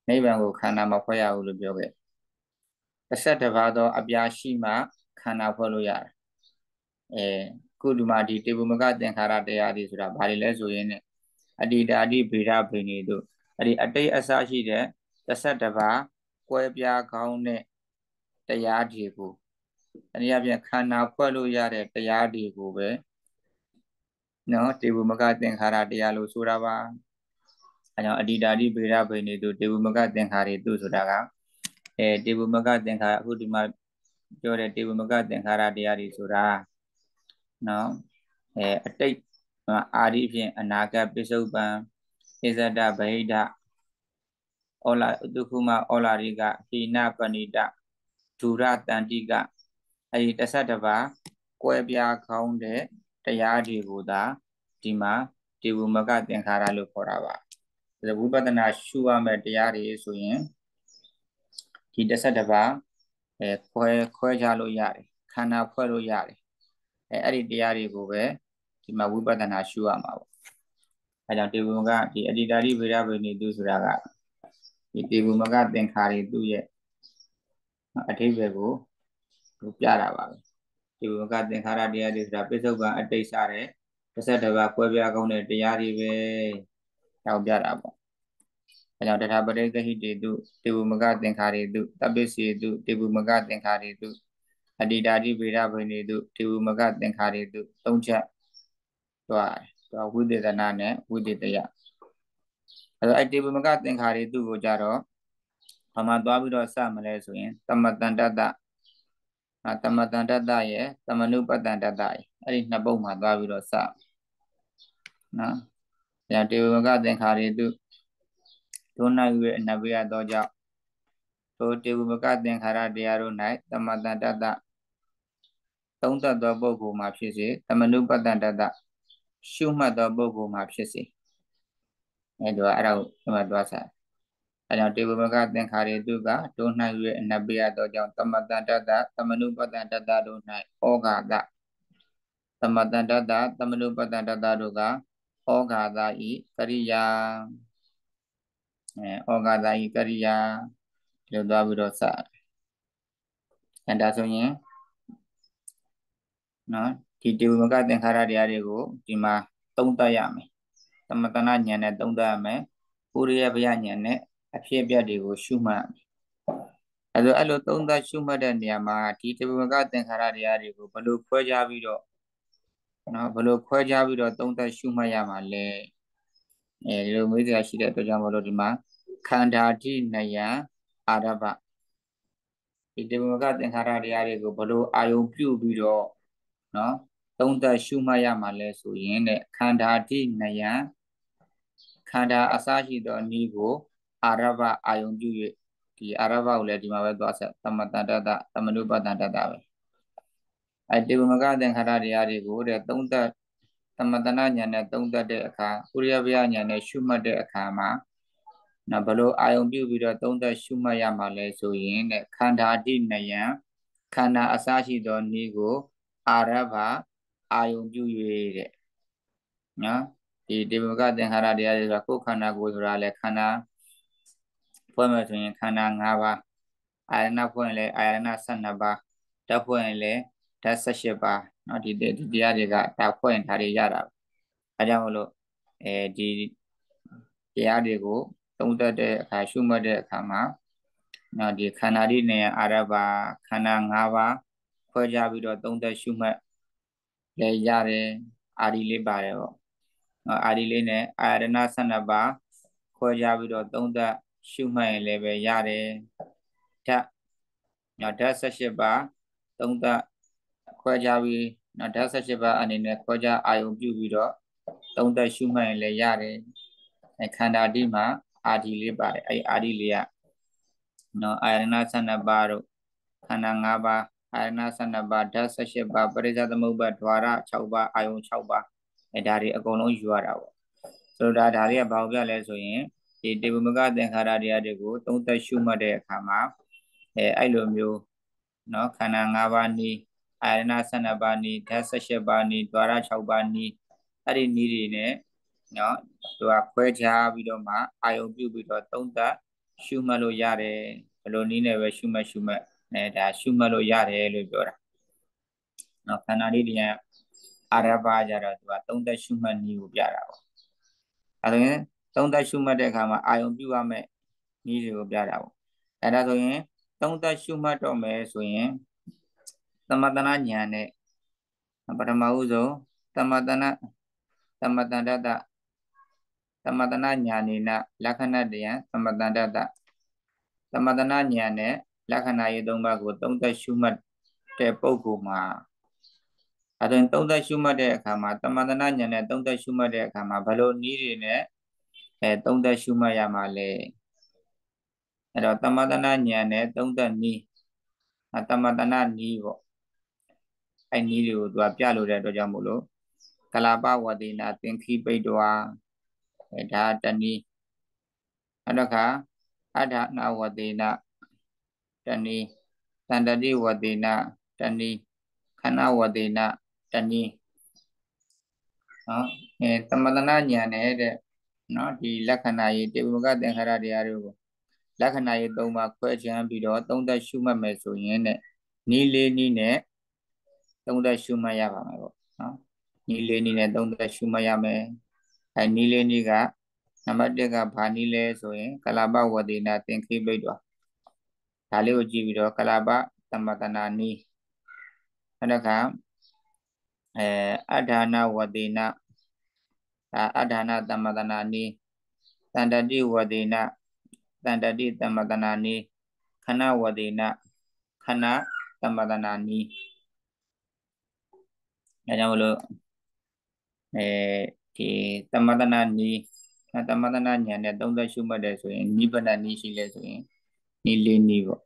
နိဗ္ဗာန်ကိုခန္ဓာမဖွဲ့ရဘူးလို့ပြောခဲ့တစ်ဆက်တစ်ပါးသောအပြာရှိမှခန္ဓာဖွဲ့လို့ရတယ်အဲခုဒီမှာဒီတေဘုမကသင်္ခါရတရားတွေဆိုတာဘာတွေလဲဆိုရင်ねအတ္တိတာတိဗေဒဗိနေတို့အဲ့ဒီအတိတ်အစရှိတဲ့တစ်ဆက်တစ်ပါးကွဲပြားကောင်းတဲ့တရားတွေကိုအနည်းအပြခန္ဓာဖွဲ့လို့ရတဲ့တရားတွေကိုပဲနော်တေဝမကသင်္ခါရတရားလို့ဆိုတာပါအဲကြောင့်အတ္တာတိဗေဒဗိနေတုတေဝမကသင်္ခါရိတုဆိုတာကအဲတေဝမကသင်္ခါရအခုဒီမှာပြောတဲ့တေဝမကသင်္ခါရတရားတွေဆိုတာနော်အဲအတိတ်အာရိဖြင့်အနာဂတ်ပစ္စုပန်ဣဇဒဗဟိတဩလာဒုက္ခမဩလာရိကဟိနပဏိတဒုရတန္တိကအဲဒီတဆက်တစ်ပါးကွဲပြားကောင်းတဲ့တရားတွေကိုသာဒီမှာဒီဝမကသင်္ခါရလို့ခေါ်တာပါဒါဝိပဿနာရှုရမယ့်တရားတွေဆိုရင်ဒီတဆက်တစ်ပါးအဲခွဲခွဲခြားလို့ရတယ်ခန္ဓာဖွဲ့လို့ရတယ်အဲအဲ့ဒီတရားတွေကိုပဲဒီမှာဝိပဿနာရှုရမှာပေါ့အဲကြောင့်တေဝုံကဒီအတ္တိတာရိဝေရဝေနိတုဆိုတာကဒီတေဝုံကသင်္ခါရီသူ့ရဲ့အထိပ္ပယ်ကိုသူပြတာပါပဲဒီဝကသင်္ခါရတရားတွေဆိုတာပိဿုကံအတိတ်စတဲ့တစ်ဆက်တစ်ပါးကွဲပြားကောင်းတဲ့တရားတွေပဲတောက်ပြတာပေါ့အဲကြောင့်တထာပရိသဟိတေတုတေဝမကသင်္ခါရေတုတပိစေတုတေဝမကသင်္ခါရေတုအတိတာတိဗေဒဘိနေတုတေဝမကသင်္ခါရေတုသုံးချက်တွားတွားဝိသေသနာနဲ့ဝိသေတယအဲတော့အတေဝမကသင်္ခါရေတုကိုကြတော့ဘာမှသွားပြီးတော့စမလဲဆိုရင်တမတန္တတ္တတမတန်တတရဲ့တမနုပတန်တတရဲ့အဲ့ဒီနှစ်ပုဒ်မှာသွားပြီးတော့စနော်ဆရာတေဝကသင်္ခါရီတုဒုနာယူရဲ့အနဘေယသောကြောင့်သောတေဝကသင်္ခါရတရားတို့၌တမတန်တတသုံးသတ်သောပုဂ္ဂိုလ်မှာဖြစ်စေတမနုပတန်တတရှုမှတ်သောပုဂ္ဂိုလ်မှာဖြစ်စေအဲ့တော့အဲ့ဒါကိုဒီမှာသွားစားအဲကြောင့်တေဝမကသင်္ခါရေတုကဒု၌ရအနပိယသောကြောင့်တမတန္တတသမနုပတန္တတတို့၌ဩဃာတသမတန္တတသမနုပတန္တတတို့ကဩဃာတဤကရိယာအဲဩဃာတဤကရိယာဒီလိုသွားပြီးတော့စအဲဒါဆိုရင်နော်ဒီတေဝမကသင်္ခါရတရားတွေကိုဒီမှာသုံးသပ်ရမယ်သမတနာဉာဏ်နဲ့သုံးသပ်ရမယ်ပုရိယဗျာဉာဏ်နဲ့အဖြစ်အပျက်တွေကိုရှုမှတ်အဲလိုအဲ့လိုသုံးသပ်ရှုမှတ်တဲ့နေရာမှာဒီတပမကသင်္ခါရတရားတွေကိုဘလို့ခွဲခြားပြီးတော့နော်ဘလို့ခွဲခြားပြီးတော့သုံးသပ်ရှုမှတ်ရမှာလဲအဲဒီလိုမေးစရာရှိတဲ့အတွက်ကြောင့်မလို့ဒီမှာခန္ဓာတိနယံအာရဘဒီတပမကသင်္ခါရတရားတွေကိုဘလို့အာယုံပြုပြီးတော့နော်သုံးသပ်ရှုမှတ်ရမှာလဲဆိုရင်တဲ့ခန္ဓာတိနယံခန္ဓာအစရှိသောအနည်းကိုအာရဗအာယုံပြု၍ဒီအာရဗကိုလည်းဒီမှာပဲသွားဆက်သမတတတသမနုပတတတပဲအဲတေဝမကသင်္ခါရတရားတွေကိုတဲ့သုံးသက်သမတနာညာနဲ့သုံးသက်တဲ့အခါဥရိယဗျာညာနဲ့ရှုမှတ်တဲ့အခါမှာနော်ဘလို့အာယုံပြုပြီးတော့သုံးသက်ရှုမှတ်ရမှာလဲဆိုရင်တဲ့ခန္ဓာတိနယံခန္ဓာအစရှိသောနည်းကိုအာရဗအာယုံပြု၍တဲ့နော်ဒီတေဝကသင်္ခါရတရားတွေဆိုတာကိုယ်ခန္ဓာကိုယ်ဆိုတာလဲခန္ဓာဖွဲ့မယ်ဆိုရင်ခန္ဓာ၅ပါးအာရဏဖွဲ့ရင်လည်းအာရဏ12ပါးဓာတ်ဖွဲ့ရင်လည်းဓာတ်18ပါးเนาะဒီဒီတရားတွေကဒါဖွဲ့ရင်ဒါတွေရတာအဲကြောင့်မလို့အဲဒီတရားတွေကိုသုံးသပ်တဲ့အခါရှုမှတ်တဲ့အခါမှာเนาะဒီခန္ဓာ၄နဲ့အာရပါခန္ဓာ၅ပါးခွဲခြားပြီးတော့သုံးသပ်ရှုမှတ်လည်းရတယ်အာဒီလေးပါတယ်ပေါ့အာဒီလေးနဲ့အာရဏ12ပါးခွဲခြားပြီးတော့သုံးသပ်ရှုမှတ်ရင်လည်းပဲရတယ်ဓာတ်နော်ဓာတ်18ပါသုံးသပ်ခွဲကြပြီးနော်ဓာတ်18ပါအနေနဲ့ခွဲကြအာယုံပြုပြီးတော့သုံးသပ်ရှုမှတ်ရင်လည်းရတယ်အဲခန္ဓာတိမှာအာဒီလေးပါတယ်အဲအာဒီလေးကနော်အာရဏ12ပါတို့ခန္ဓာ5ပါအာရဏ12ပါဓာတ်18ပါပရိစ္ဆသမုပ္ပါဒွါရ6ပါအာယုံ6ပါအဲဒါတွေအကုန်လုံးယူရတာပေါ့ဆိုတော့ဒါဒါတွေကဘာလို့ပြလဲဆိုရင်ဒီတေဝမကသင်္ခါရတရားတွေကိုသုံးသပ်ရှုမှတ်တဲ့အခါမှာအဲအဲ့လိုမျိုးเนาะခန္ဓာ၅ပါးနီးအာရဏ12ပါးနီးဓာတ်18ပါးနီးဒွါရ6ပါးနီးအဲ့ဒီနီးတွေနဲ့เนาะသူကခွဲခြားပြီးတော့မှအာယုံပြုပြီးတော့သုံးသပ်ရှုမှတ်လို့ရတယ်ဘယ်လိုနီးနဲ့ပဲရှုမှတ်ရှုမှတ်အဲဒါရှုမှတ်လို့ရတယ်လို့ပြောတာเนาะခန္ဓာလေးတွေကအာရဘာကြတော့သူကသုံးသပ်ရှုမှတ်နီးကိုပြတာပေါ့အဲဒါသုံးသက်ရှုမှတ်တဲ့အခါမှာအာယုံပြုရမယ်နည်းတွေကိုပြတာပေါ့အဲဒါဆိုရင်သုံးသက်ရှုမှတ်တော့မယ်ဆိုရင်သမတနာဉာဏ်နဲ့ပထမဦးဆုံးသမတနာသမတန္တတသမတနာဉာဏ်နဲ့လက္ခဏတယံသမတန္တတသမတနာဉာဏ်နဲ့လက္ခဏာရေးသုံးပါးကိုသုံးသက်ရှုမှတ်တဲ့ပုဂ္ဂိုလ်မှာအဲဒါသုံးသက်ရှုမှတ်တဲ့အခါမှာသမတနာဉာဏ်နဲ့သုံးသက်ရှုမှတ်တဲ့အခါမှာဘယ်လိုနည်းတွေနဲ့အဲသုံးသက်ရှုမှတ်ရမှာလေအဲ့တော့တမတနာဉာဏ်နဲ့သုံးသက်နီးအတမတနာနီးပေါ့အဲ့နီးတွေကိုသူကပြလို့တဲ့အတွက်ကြောင့်မို့လို့ကလာပဝတိနာသင်္ခိပိတ်တော်အဲဒါတနည်းအဲ့တော့ခါအထာနာဝတိနာတနည်းတန္တတိဝတိနာတနည်းခဏဝတိနာတနည်းဟောအဲတမတနာညာနဲ့တဲ့နော်ဒီလက္ခဏာရေးတေဝကသင်္ခါရတရားတွေကိုလက္ခဏာရေး၃ပါးခွဲခြားပြီးတော့သုံးသပ်ရှုမှတ်မယ်ဆိုရင်တဲ့နီးလေးနီးနဲ့သုံးသပ်ရှုမှတ်ရပါမယ်ပေါ့နော်နီးလေးနီးနဲ့သုံးသပ်ရှုမှတ်ရမယ်အဲနီးလေးနီးကနံပါတ်၁ကဘာနီးလဲဆိုရင်ကလာပဝဒေနာသင်္ခိပိတ်တော်ဒါလေးကိုကြည့်ပြီးတော့ကလာပသမတနာနီးအဲ့ဒါကအဲအဋ္ဌာဏဝဒေနာဒါအဒါနသမ္မတနာနိတန္တတိဝဒေနတန္တတိသမ္မတနာနိခဏဝဒေနခဏသမ္မတနာနိဒါကြောင့်မလို့အဲဒီသမ္မတနာနိသမ္မတနာညာနဲ့သုံးသက်ရှုမှတ်တယ်ဆိုရင်နိဗ္ဗာန်နိရှိလဲဆိုရင်နိလေးနိပေါ့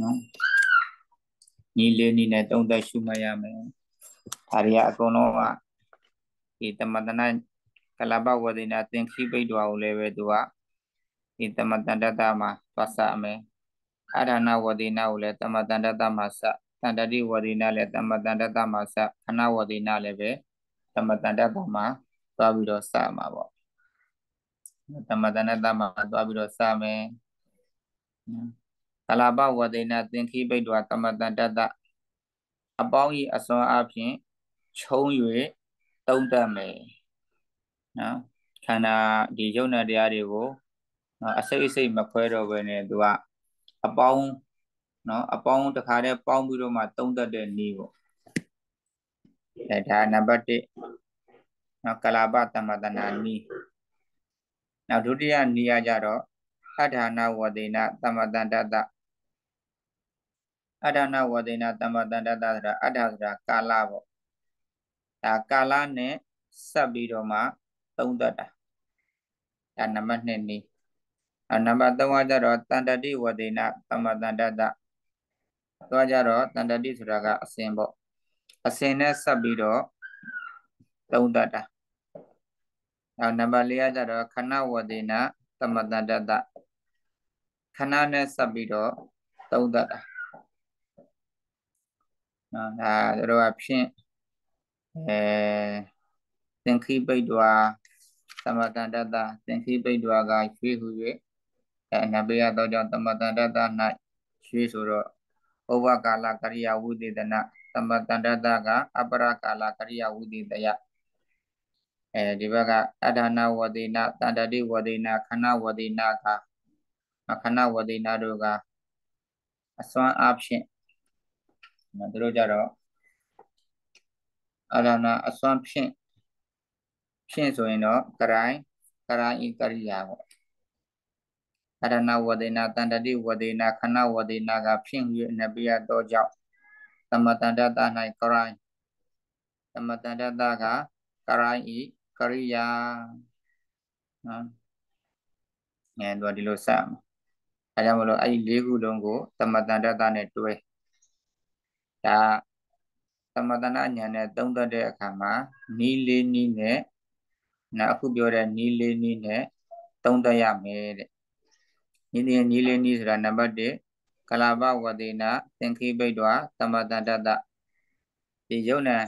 နော်နိလေးနိနဲ့သုံးသက်ရှုမှတ်ရမယ်ဒါတွေကအကုန်လုံးကဒီတမတနာကလပဝဒိနာသင်္ခိပိတ်တော်ကိုလည်းပဲသူကဒီတမတန္တတမှာသွားစမယ်အာရဏဝဒိနာကိုလည်းတမတန္တတမှာစတန္တတိဝဒိနာလည်းတမတန္တတမှာစခဏဝဒိနာလည်းပဲတမတန္တတမှာသွားပြီးတော့စမှာပေါ့တမတန္တတမှာသွားပြီးတော့စမယ်ကလပဝဒိနာသင်္ခိပိတ်တော်တမတန္တတအပေါင်းဤအစွမ်းအပြင်ခြုံ၍သုံးသပ်မယ်နော်ခန္ဓာဒီယုံနာတရားတွေကိုအစိတ်အစိတ်မခွဲတော့ဘဲနဲ့သူကအပေါင်းနော်အပေါင်းတစ်ခါတည်းပေါင်းပြီးတော့မှသုံးသပ်တဲ့နည်းပေါ့အဲဒါနံပါတ်1နော်ကလာပသမတနာနည်းနောက်ဒုတိယနည်းရကြတော့အထာဏဝဒေနသမတန္တတအထာဏဝဒေနသမတန္တတဆိုတာအထာဆိုတာကာလပေါ့ဒါကာလနဲ့ဆက်ပြီးတော့မှသုံးသက်တာဒါနံပါတ်2နည်းအနံပါတ်3ကကြတော့တန်တတိဝဒေနသမတန္တတသွားကြတော့တန်တတိဆိုတာကအစင်ပေါ့အစင်နဲ့ဆက်ပြီးတော့သုံးသက်တာနောက်နံပါတ်4ကကြတော့ခဏဝဒေနသမတန္တတခဏနဲ့ဆက်ပြီးတော့သုံးသက်တာနော်ဒါတို့ကဖြင့်အဲသင်္ခိပိတ်တွာသမတန္တတသင်္ခိပိတ်တွာကရွှေဟု၍အနဘေယသောကြောင့်သမတန္တတ၌ရွှေဆိုတော့ဩဝကာလကရိယာဝုဒေသနာသမတန္တတကအပရကာလကရိယာဝုဒေတယအဲဒီဘက်ကအဒ္ဒနာဝဒေနတန္တတိဝဒေနခဏဝဒေနကအခဏဝဒေနတို့ကအစွမ်းအဖြစ်တို့ကြတော့အာရဏအစွမ်းဖြင့်ဖြင့်ဆိုရင်တော့ကရိုင်းကရိုင်းဤကရိယာပေါ့အာရဏဝဒေနာတန္တတိဝဒေနာခဏဝဒေနာကဖြင့်၍နပိယတော်ကြောင့်သမတန္တတ၌ကရိုင်းသမတန္တတကကရိုင်းဤကရိယာနော်ငယ်တော့ဒီလိုစမှာဒါကြောင့်မလို့အဲ့ဒီ၄ခုလုံးကိုသမတန္တတနဲ့တွဲဒါသမတနာဉာဏ်နဲ့သုံးသပ်တဲ့အခါမှာနီးလေးနီးနဲ့နော်အခုပြောတဲ့နီးလေးနီးနဲ့သုံးသပ်ရမယ်တဲ့ညီတဲ့ညီလေးနီးဆိုတာနံပါတ်1ကလာပဝတိနာသင်္ခိပိတ်တော်သမတန္တတဒီယုံနဲ့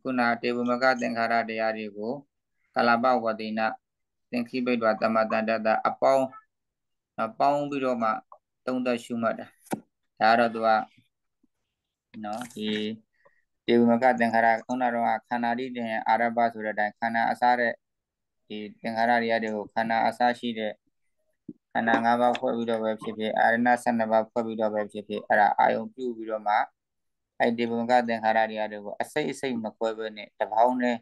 ခုနတေဝမကသင်္ခါရတရားတွေကိုကလာပဝတိနာသင်္ခိပိတ်တော်သမတန္တတအပေါင်းအပေါင်းပြီးတော့မှသုံးသပ်ရှုမှတ်တာဒါကတော့သူကနော်ဒီေဝမကသင်္ခါရခုနတော့ခန္ဓာတိတင်အာရဘဆိုတဲ့အတိုင်းခန္ဓာအစားတဲ့ဒီသင်္ခါရတရားတွေကိုခန္ဓာအစားရှိတဲ့ခန္ဓာ၅ပါးဖွဲ့ပြီးတော့ပဲဖြစ်ဖြစ်အာရဏ၁၂ပါးဖွဲ့ပြီးတော့ပဲဖြစ်ဖြစ်အဲ့ဒါအာယုံပြုပြီးတော့မှအဲ့ဒီဘုံကသင်္ခါရတရားတွေကိုအစိတ်အစိတ်မကွဲဘဲနဲ့တပေါင်းနဲ့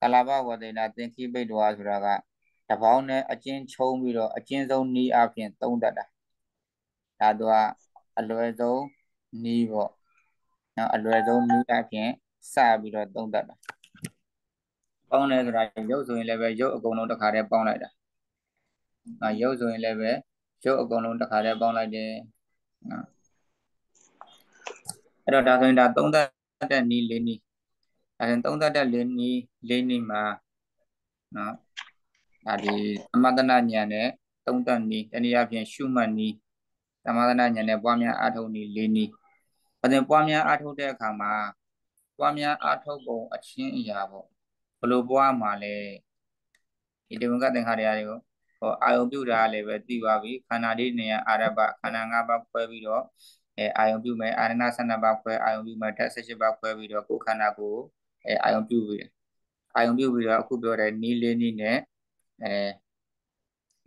ကလာဘဝဒေနာသင်္ခိပိတ်တော်ဆိုတာကတပေါင်းနဲ့အချင်းချုံးပြီးတော့အချင်းဆုံးနီးအပြင်သုံးတတ်တာဒါတော့အလွယ်ဆုံးနီးပေါ့နော်အလွယ်ဆုံးနည်းအဖြစ်စပြီးတော့သုံးသပ်တာပေါင်းတယ်ဆိုတာရုပ်ဆိုရင်လည်းပဲရုပ်အကုန်လုံးတစ်ခါတည်းပေါင်းလိုက်တာနော်ရုပ်ဆိုရင်လည်းပဲရုပ်အကုန်လုံးတစ်ခါတည်းပေါင်းလိုက်တယ်နော်အဲ့တော့ဒါဆိုရင်ဒါသုံးသပ်တဲ့နည်းလေးနည်းဒါဆိုရင်သုံးသပ်တဲ့လေးနည်းလေးနည်းမှာနော်ဒါဒီသမတနာဉာဏ်နဲ့သုံးသပ်နည်းတနည်းအားဖြင့်ရှုမှတ်နည်းသမတနာဉာဏ်နဲ့ပွားများအားထုတ်နည်းလေးနည်းအတင်ပွားများအားထုတ်တဲ့အခါမှာပွားများအားထုတ်ပုံအချင်းအရာပေါ့ဘလို့ပွားမှာလဲဒီတေဝကသင်္ခါရတွေကိုဟောအာယုံပြုတာလည်းပဲသိပါပြီခန္ဓာလေးနေရအာရပခန္ဓာ၅ပါးခွဲပြီးတော့အဲအာယုံပြုမယ်အာရဏ12ပါးခွဲအာယုံပြုမယ်ဓာတ်18ပါးခွဲပြီးတော့ကိုယ်ခန္ဓာကိုအဲအာယုံပြုပြီးအာယုံပြုပြီးတော့အခုပြောတဲ့နီးလေးနီးနဲ့အဲ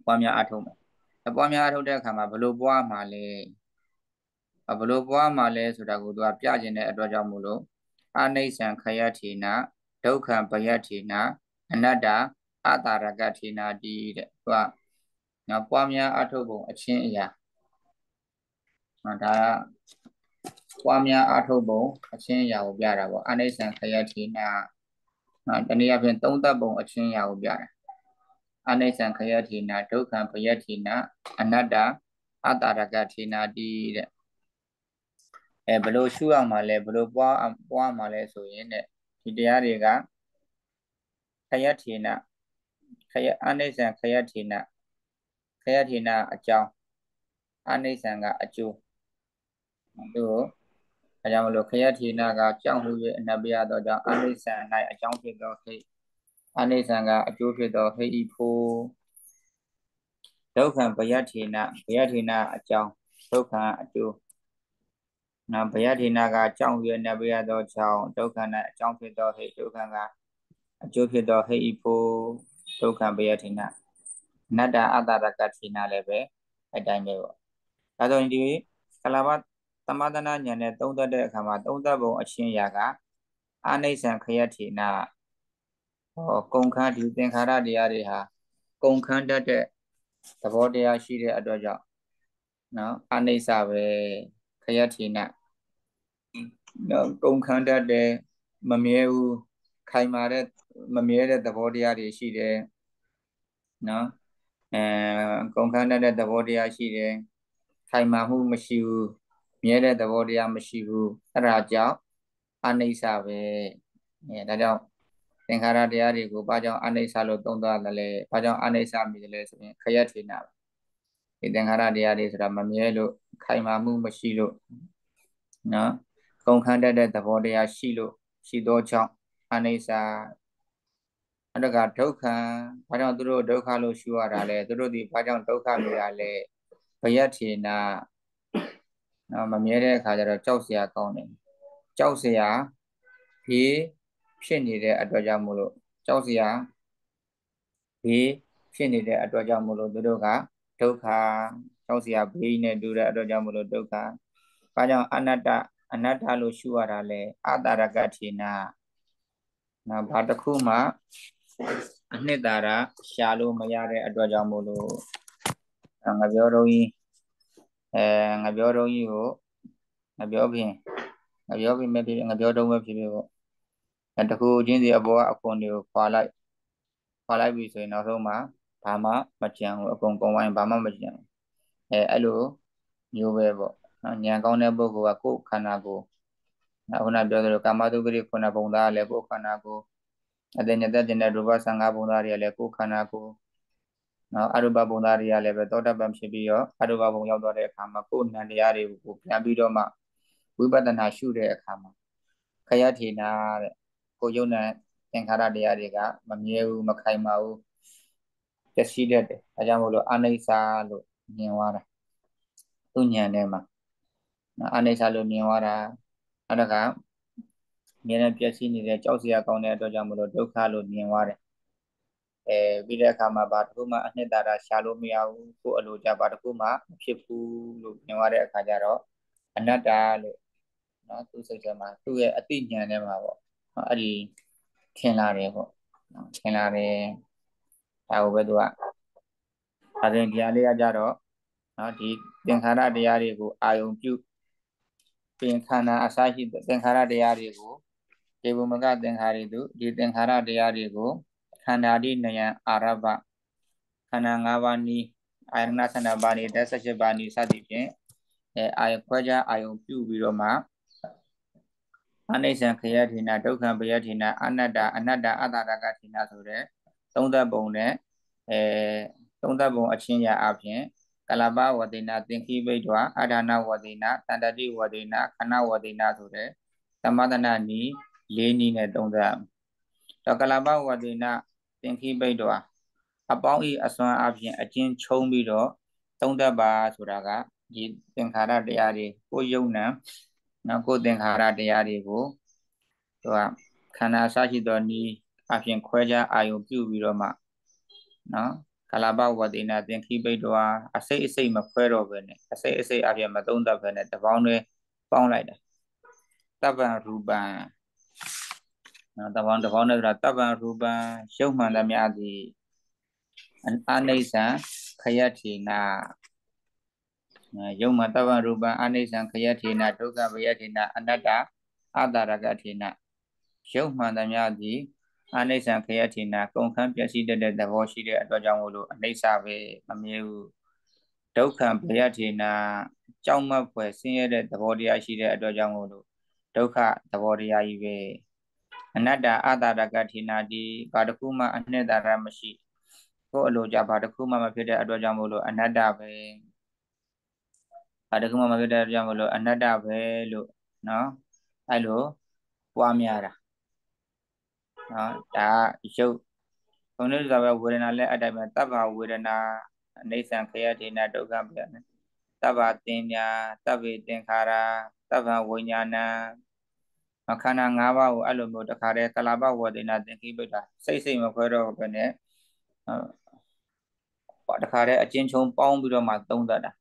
ပွားများအားထုတ်မယ်အပွားများအားထုတ်တဲ့အခါမှာဘလို့ပွားမှာလဲဘလို့ပွားမှာလဲဆိုတာကိုသူကပြခြင်းတဲ့အတွက်ကြောင့်မို့လို့အနိစ္စံခယထေနဒုက္ခံဘယထေနအနတ္တအတာရကထေနတိတဲ့သူကနော်ပွားများအထုတ်ပုံအချင်းအရာနော်ဒါပွားများအထုတ်ပုံအချင်းအရာကိုပြတာပေါ့အနိစ္စံခယထေနနော်တနည်းအားဖြင့်သုံးသက်ပုံအချင်းအရာကိုပြတယ်အနိစ္စံခယထေနဒုက္ခံဘယထေနအနတ္တအတာရကထေနတိတဲ့အဲဘလို့ရှုအောင်မှလဲဘလို့ပွားပွားမှလဲဆိုရင်တဲ့ဒီတရားတွေကခယထေနခယအနိစ္စံခယထေနခယထေနအကြောင်းအနိစ္စံကအကျိုးတို့အကြောင်းမလို့ခယထေနကကြောင့်လို့ရအနပယတော့ကြောင့်အနိစ္စံ၌အကြောင်းဖြစ်သောဟိအနိစ္စံကအကျိုးဖြစ်သောဟိဤဖို့ဒုက္ခံဘယထေနဘယထေနအကြောင်းဒုက္ခံအကျိုးနာဘယဒေနာကအကြောင်းရနဘယသောကြောင့်ဒုက္ခနဲ့အကြောင်းဖြစ်သောဟိဒုက္ခကအကျိုးဖြစ်သောဟိဤဖို့ဒုက္ခဘယဒေနာနတ္တအတ္တရကထေနာလည်းပဲအတိုင်းပဲပေါ့ဒါဆိုရင်ဒီကလာဘသမဒနာညာနဲ့သုံးသက်တဲ့အခါမှာသုံးသက်ပုံအချင်းရာကအာနိစ္စံခယထေနာဟောကုံခန်းဒီသင်္ခါရတရားတွေဟာကုံခန်းတတ်တဲ့သဘောတရားရှိတဲ့အတွက်ကြောင့်နော်အာနိစ္စပဲခယထေနာနော်ကုန်ခံတတ်တယ်မမြဲဘူးခိုင်မာတဲ့မမြဲတဲ့သဘောတရားတွေရှိတယ်နော်အဲကုန်ခံတတ်တဲ့သဘောတရားရှိတယ်ခိုင်မာမှုမရှိဘူးမြဲတဲ့သဘောတရားမရှိဘူးအဲ့ဒါကြောင့်အနိစ္စပဲအဲဒါကြောင့်သင်္ခါရတရားတွေကိုဘာကြောင့်အနိစ္စလို့သုံးသပ်တယ်လဲဘာကြောင့်အနိစ္စမြည်တယ်လဲဆိုရင်ခရက်ထေနာဒီသင်္ခါရတရားတွေဆိုတာမမြဲလို့ခိုင်မာမှုမရှိလို့နော်ကုန်ခန်းတတ်တဲ့သဘောတရားရှိလို့ရှိသောကြောင့်အနိစ္စအတကဒုက္ခဘာကြောင့်သူတို့ဒုက္ခလို့ရှုရတာလဲသူတို့ဒီဘာကြောင့်ဒုက္ခလို့ရလဲဘယတ်ထေနာနော်မမြဲတဲ့အခါကျတော့ကြောက်စရာကောင်းတယ်ကြောက်စရာဘေးဖြစ်နေတဲ့အတွက်ကြောင့်မို့လို့ကြောက်စရာဘေးဖြစ်နေတဲ့အတွက်ကြောင့်မို့လို့သူတို့ကဒုက္ခကြောက်စရာဘေးနဲ့တူတဲ့အတွက်ကြောင့်မို့လို့ဒုက္ခဘာကြောင့်အနတ္တအနတ္တလို့ရှုရတာလဲအတ္တရကထေနနော်ဘာတစ်ခုမှအနှစ်သာရရှာလို့မရတဲ့အတွက်ကြောင့်မို့လို့ငါပြောတော့ကြီးအဲငါပြောတော့ကြီးကိုငါပြောပြင်ငါပြောပြင်မဲ့ဖြစ်ငါပြောတော့မဲ့ဖြစ်ဖြစ်ပေါ့အဲတခုချင်းစီအပေါ်ကအခွန်တွေကိုခွာလိုက်ခွာလိုက်ပြီဆိုရင်နောက်ဆုံးမှဘာမှမကြံဘူးအကုန်ကုန်ဝိုင်းဘာမှမကြံဘူးအဲအဲ့လိုမျိုးပဲပေါ့နော်ဉာဏ်ကောင်းတဲ့ပုဂ္ဂိုလ်ကကိုယ်ခန္ဓာကိုအခုနပြောသလိုကာမတုဂရိခုနဘုံသားလည်းကိုယ်ခန္ဓာကိုအတ္တညတ္တနဲ့ရူပ55ဘုံသားတွေကလည်းကိုယ်ခန္ဓာကိုနော်အရူပဘုံသားတွေကလည်းပဲသောတပန်ဖြစ်ပြီးတော့အရူပဘုံရောက်သွားတဲ့အခါမှာကိုယ်နံတရားတွေကိုပြန်ပြီးတော့မှဝိပဿနာရှုတဲ့အခါမှာခရထေနာတဲ့ကိုယုံနဲ့သင်္ခါရတရားတွေကမမြဲဘူးမခိုင်ပါဘူးပျက်စီးတတ်တယ်အဲကြောင့်မို့လို့အနိစ္စလို့မြင်သွားတာသူ့ဉာဏ်ထဲမှာအာနေစာလို့မြင်သွားတာအဲ့ဒါကမြင်တဲ့ပျက်စီးနေတဲ့ကြောက်စရာကောင်းတဲ့အတွက်ကြောင့်မလို့ဒုက္ခလို့မြင်သွားတယ်။အဲပြီးတဲ့အခါမှာဘာတစ်ခုမှအနှစ်သာရရှာလို့မရဘူးကိုယ်အလိုကြဘာတစ်ခုမှမဖြစ်ဘူးလို့မြင်သွားတဲ့အခါကျတော့အနတ္တလို့နော်သူ့စိတ်ထဲမှာသူ့ရဲ့အတိညာထဲမှာပေါ့နော်အဲ့ဒီထင်လာတယ်ပေါ့နော်ထင်လာတယ်ဒါကိုပဲသူကအာရင်တရားလေးရကြတော့နော်ဒီသင်္ခါရတရားတွေကိုအာယုံပြုတ်ပင်ခန္ဓာအစရှိသင်္ခါရတရားတွေကိုဒေဝမကသင်္ခါရီတုဒီသင်္ခါရတရားတွေကိုခန္ဓာတိနယံအာရဘခန္ဓာ၅ပါးနီးအာယနာသနာပါးနီး18ပါးနီးစသည်ဖြင့်အဲအာယခွဲခြားအာယုံပြုပြီးတော့မှအနိစ္စခယထေနာဒုက္ခပယထေနာအနတ္တအနတ္တအတ္တရကထေနာဆိုတဲ့သုံးသပ်ပုံနဲ့အဲသုံးသပ်ပုံအချင်းရာအပြင်ကလပဝဒေနသင်္ခိဘိဓဝအာဒါနဝဒေနတန္တတိဝဒေနခဏဝဒေနဆိုတဲ့သမဒနာနီး၄နီးနဲ့သုံးသပ်တော့ကလပဝဒေနသင်္ခိဘိဓဝအပေါင်းဤအစွမ်းအပြင်အကျဉ်းချုံးပြီးတော့သုံးသပ်ပါဆိုတာကဒီသင်္ခါရတရားတွေကိုယုံနံနော်ကိုသင်္ခါရတရားတွေကိုသူကခန္ဓာစရှိသောနီးအပြင်ခွဲခြားအာယုံပြုပြီးတော့မှနော်ကလာပဝတိနာသင်္ခိပိတ်တော်အစိတ်အစိတ်မခွဲတော့ပဲနဲ့အစိတ်အစိတ်အပြည့်မသုံးသပ်ပဲနဲ့တပေါင်းတွဲပေါင်းလိုက်တာတပ်ပံရူပံနော်တပေါင်းတပေါင်းနဲ့ဆိုတာတပ်ပံရူပံရုပ်မှန်သမျှသည်အာနိစ္စံခယတိနာယုံမတဝရူပံအနိစ္စံခယတိနာဒုက္ခဗယတိနာအနတ္တအတ္တရကတိနာယုံမှန်သမျှသည်အနိစ္စခရထေနာကုန်ခန်းပျက်စီးတတ်တဲ့သဘောရှိတဲ့အတွက်ကြောင့်မို့လို့အနိစ္စပဲမမြဲဘူးဒုက္ခဘယထေနာကြောက်မက်ဖွယ်ဆင်းရဲတဲ့သဘောတရားရှိတဲ့အတွက်ကြောင့်မို့လို့ဒုက္ခသဘောတရားကြီးပဲအနတ္တအတ္တရကထေနာဒီဘာတစ်ခုမှအနှစ်သာရမရှိကိုယ်အလိုကြဘာတစ်ခုမှမဖြစ်တဲ့အတွက်ကြောင့်မို့လို့အနတ္တပဲဘာတစ်ခုမှမဖြစ်တဲ့အတွက်ကြောင့်မို့လို့အနတ္တပဲလို့နော်အဲ့လိုပွားများတာနော်ဒါရုပ်ဘုံတို့ဆိုပဲဝေဒနာလည်းအတိုင်းပဲတပ္ပဝေဒနာအိဋ္ဌံခယဒေနာဒုက္ခပြနေတပ္ပတင်ညာတပ္ပိသင်္ခါရတပ္ပဝိညာဏအခန္ဓာ၅ပါးကိုအဲ့လိုမျိုးတခါတည်းကလာပဝေဒနာသင်္ခိပိတ္တာစိတ်စိတ်မခွဲတော့ဘဲနဲ့တခါတည်းအချင်းချင်းပေါင်းပြီးတော့မှသုံးသတ်တာ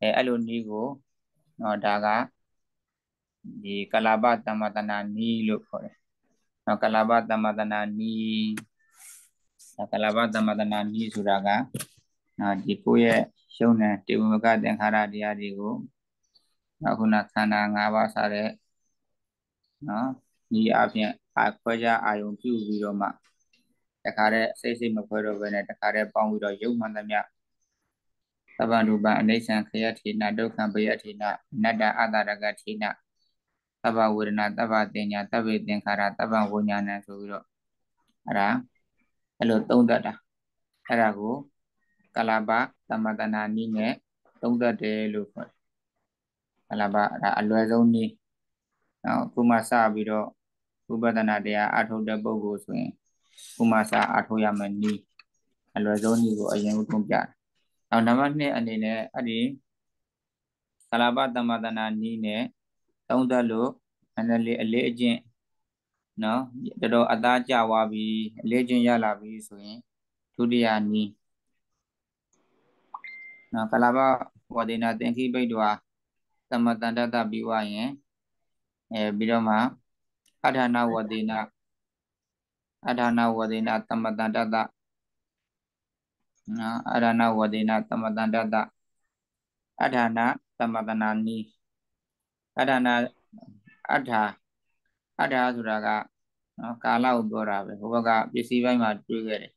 အဲအဲ့လိုနီးကိုနော်ဒါကဒီကလာပတမ္မတနာနီးလို့ခေါ်တယ်နောက်ကလဘသမတနာနီးနောက်ကလဘသမတနာနီးဆိုတာကနော်ဒီကိုယ့်ရဲ့ရုပ်နဲ့တေဝမကသင်္ခါရတရားတွေကိုနောက်ခုနခန္ဓာ၅ပါးစားတဲ့နော်ဒီအပြင်အခွဲခြားအာယုံပြုပြီးတော့မှတခါတည်းစိတ်စိတ်မခွဲတော့ဘဲနဲ့တခါတည်းပေါင်းပြီးတော့ရုပ်မှန်သမျှသဗ္ဗရူပံအနိစ္စံခယထေနဒုက္ခံပယထေနအနတ္တအတ္တရကထေနတဗ္ဗဝေဒနာတဗ္ဗတင်ညာတဗ္ဗသင်္ခါရတဗ္ဗဝိညာဏဆိုပြီးတော့အဲ့ဒါအဲ့လိုသုံးသက်တာအဲ့ဒါကိုကလပသမတနာနည်းနဲ့သုံးသက်တယ်လို့ခေါ်တယ်ကလပအဲ့ဒါအလွယ်ဆုံးနည်းနော်ခုမှစပြီးတော့ဥပဒနာတရားအထုတ်တဲ့ပုဂ္ဂိုလ်ဆိုရင်ခုမှစအထုတ်ရမယ်နည်းအလွယ်ဆုံးနည်းကိုအရင်ဥပုံပြတယ်နောက်နံပါတ်2အနေနဲ့အဲ့ဒီကလပသမတနာနည်းနဲ့တောင်းတလို့အနလေးအလေးအကျင့်နော်တော်တော်အသားကျသွားပြီအလေးအကျင့်ရလာပြီဆိုရင်ဒုတိယနီးနော်ကလာဘဝဒေနာသင်္ခိဘိတ်တော်သမတန္တတပြီးွားရင်အဲပြီးတော့မှအထာဏဝဒေနာအထာဏဝဒေနာသမတန္တတနော်အထာဏဝဒေနာသမတန္တတအထာဏသမတနာနီးအတ္တနာအတ္ထာအတ္ထာဆိုတာကနော်ကာလကိုပြောတာပဲဘုဘကပစ္စည်းပိုင်းမှာတွေးခဲ့တယ်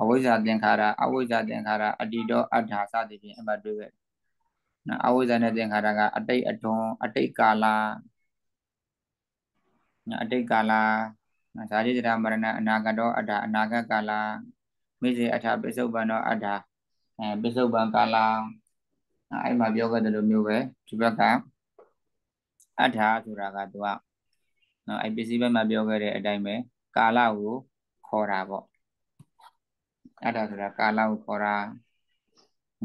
အဝိဇ္ဇာသင်္ခါရအဝိဇ္ဇာသင်္ခါရအတ္တိတောအတ္ထာစသဖြင့်အမှတ်တွေးခဲ့တယ်နော်အဝိဇ္ဇာနဲ့သင်္ခါရကအတိတ်အထွန်အတိတ်ကာလနော်အတိတ်ကာလဇာတိတရမရဏအနာဂတောအတ္ထာအနာဂတ်ကာလမိစေအတ္ထာပိစုပ္ပန်သောအတ္ထာအဲပိစုပ္ပန်ကာလအဲ့မှာပြောခဲ့တယ်လို့မျိုးပဲဒီဘက်ကအဋ္ဌာဆိုတာကသူကနော်အဲ့ပစ္စည်းဘက်မှာပြောခဲ့တဲ့အတိုင်းပဲကာလကိုခေါ်တာပေါ့အဋ္ဌာဆိုတာကာလကိုခေါ်တာ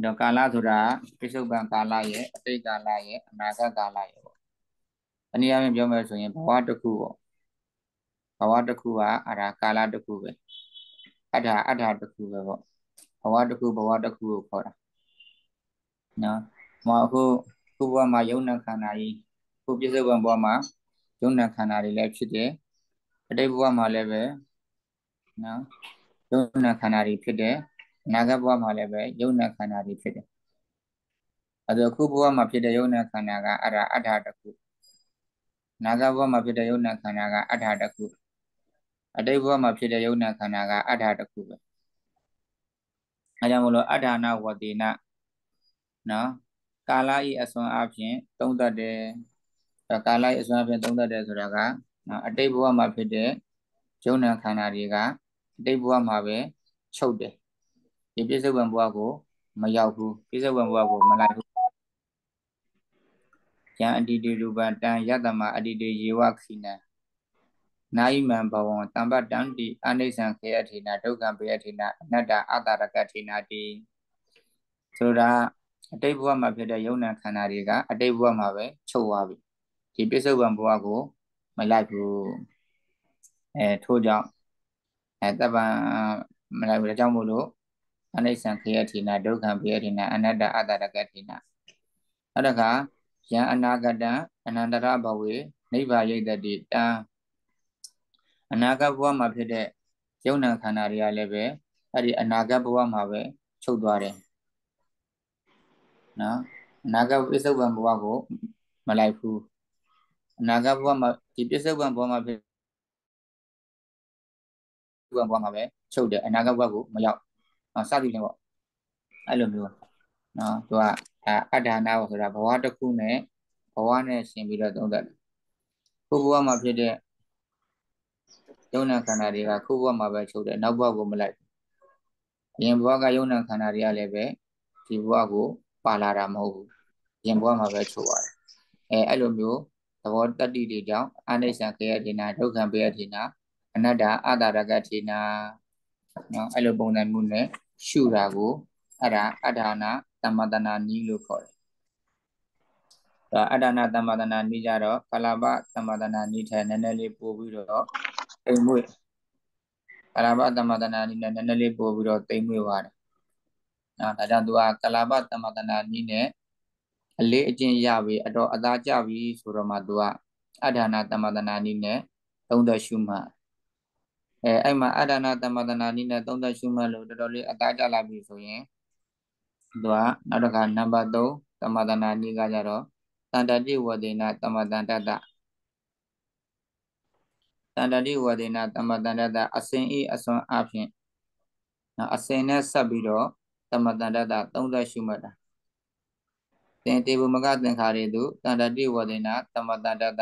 တော့ကာလဆိုတာပြစ္ဆုတ်ပံကာလရဲ့အတိတ်ကာလရဲ့အနာဂတ်ကာလရဲ့ပေါ့အနည်းအားဖြင့်ပြောမယ်ဆိုရင်ဘဝတစ်ခုပေါ့ဘဝတစ်ခုကအာရာကာလတစ်ခုပဲအဋ္ဌာအဋ္ဌာတစ်ခုပဲပေါ့ဘဝတစ်ခုဘဝတစ်ခုကိုခေါ်တာနော်မဟုတ်ခုခုဘဝမှာယုံနာခန္ဓာကြီးခုပြစ္ဆုတ်ပံဘဝမှာယုံနာခန္ဓာတွေလည်းဖြစ်တယ်အတိတ်ဘဝမှာလည်းပဲနော်ယုံနာခန္ဓာတွေဖြစ်တယ်အနာဂတ်ဘဝမှာလည်းပဲယုံနာခန္ဓာတွေဖြစ်တယ်အဲဒါခုဘဝမှာဖြစ်တဲ့ယုံနာခန္ဓာကအဲ့ဒါအတ္တတခုနာဂတ်ဘဝမှာဖြစ်တဲ့ယုံနာခန္ဓာကအတ္တတခုအတိတ်ဘဝမှာဖြစ်တဲ့ယုံနာခန္ဓာကအတ္တတခုပဲအဲကြောင့်မလို့အတ္တနာဝတိနနော်ကာလဤအစွမ်းအပြင်သုံးတတ်တယ်ဒါကာလအစွမ်းဖြင့်သုံးသပ်တယ်ဆိုတာကအတိတ်ဘဝမှာဖြစ်တဲ့ယုံနာခန္ဓာတွေကအတိတ်ဘဝမှာပဲချုပ်တယ်ဒီပြစ္ဆုတ်ဝံဘဝကိုမရောက်ဘူးပြစ္ဆုတ်ဝံဘဝကိုမလိုက်ဘူးယံအတ္တိတေရူပံတံယတမအတ္တိတေယေဝခိနံနာယိမံဘဝံတမ္ပတံတိအနိစ္စံခေအထေနာဒုက္ခံပေအထေနာအနတ္တအတ္တရကထေနာတိဆိုတာအတိတ်ဘဝမှာဖြစ်တဲ့ယုံနာခန္ဓာတွေကအတိတ်ဘဝမှာပဲချုပ်သွားပြီဒီပြစ္ဆုတ်ပံဘဝကိုမလိုက်ဘူးအဲထို့ကြောင့်အဲတပ္ပံမလိုက်ဘူးဒါကြောင့်မို့လို့အနိစ္စံခေယထေနဒုက္ခံဘေယထေနအနတ္တအတ္တရကထေနအဲ့ဒါကယံအနာဂတံအနန္တရဘဝေနိဗ္ဗာယိတတိတံအနာဂတ်ဘဝမှာဖြစ်တဲ့ယုံနာခန္ဓာတွေကလည်းပဲအဲ့ဒီအနာဂတ်ဘဝမှာပဲချုပ်သွားတယ်နော်အနာဂတ်ပစ္စုပန်ဘဝကိုမလိုက်ဘူးအနာဂတ်ဘဝမှာဒီပြစ္ဆုတ်ဘဝမှာဖြစ်ဘဝမှာပဲချုပ်တယ်အနာဂတ်ဘဝကိုမရောက်နော်စသည်ဖြင့်ပေါ့အဲ့လိုမျိုးနော်သူကဒါအတ္တနာဘောဆိုတာဘဝတစ်ခုနဲ့ဘဝနဲ့ရှင်ပြီးတော့သုံးသပ်တယ်ခုဘဝမှာဖြစ်တဲ့ယုံနာခန္ဓာတွေကခုဘဝမှာပဲချုပ်တယ်နောက်ဘဝကိုမလိုက်ရင်ဘဝကယုံနာခန္ဓာတွေကလည်းပဲဒီဘဝကိုပါလာတာမဟုတ်ဘူးရင်ဘဝမှာပဲချုပ်ရတယ်အဲအဲ့လိုမျိုးသဘောတတ္တိတွေကြောင့်အနိစ္စခေယထေနာဒုက္ခံပေယထေနာအနတ္တအတ္တရကထေနာနော်အဲ့လိုပုံစံမျိုးနဲ့ရှုတာကိုအဲ့ဒါအတ္တနာတမ္မတနာနီးလို့ခေါ်တယ်ဒါအတ္တနာတမ္မတနာနီးကြတော့ကလပတမ္မတနာနီးထက်နည်းနည်းလေးပို့ပြီးတော့အိမ်မွေ့ကလပတမ္မတနာနီးနဲ့နည်းနည်းလေးပို့ပြီးတော့တိမ်မွေ့သွားတယ်နော်ဒါကြောင့်သူကကလပတမ္မတနာနီးနဲ့အလေးအကျင့်ရပြီအတော်အသားကျပြီဆိုတော့မှသူကအဋ္ဌာဏသမထနာနည်းနဲ့သုံးသက်ရှုမှအဲအဲ့မှာအဋ္ဌာဏသမထနာနည်းနဲ့သုံးသက်ရှုမှလို့တော်တော်လေးအသားကျလာပြီဆိုရင်သူကနောက်တစ်ခါနံပါတ်3သမထနာနည်းကကြတော့တန္တတိဝဒေနသမတန္တတတန္တတိဝဒေနသမတန္တတအစဉ်ဤအစွမ်းအဖြင့်အစဉ်နဲ့ဆက်ပြီးတော့သမတန္တတသုံးသက်ရှုမှတ်တာသင်တေဘုမကသင်္ခါရေတုတန္တတိဝဒေနသမတန္တတ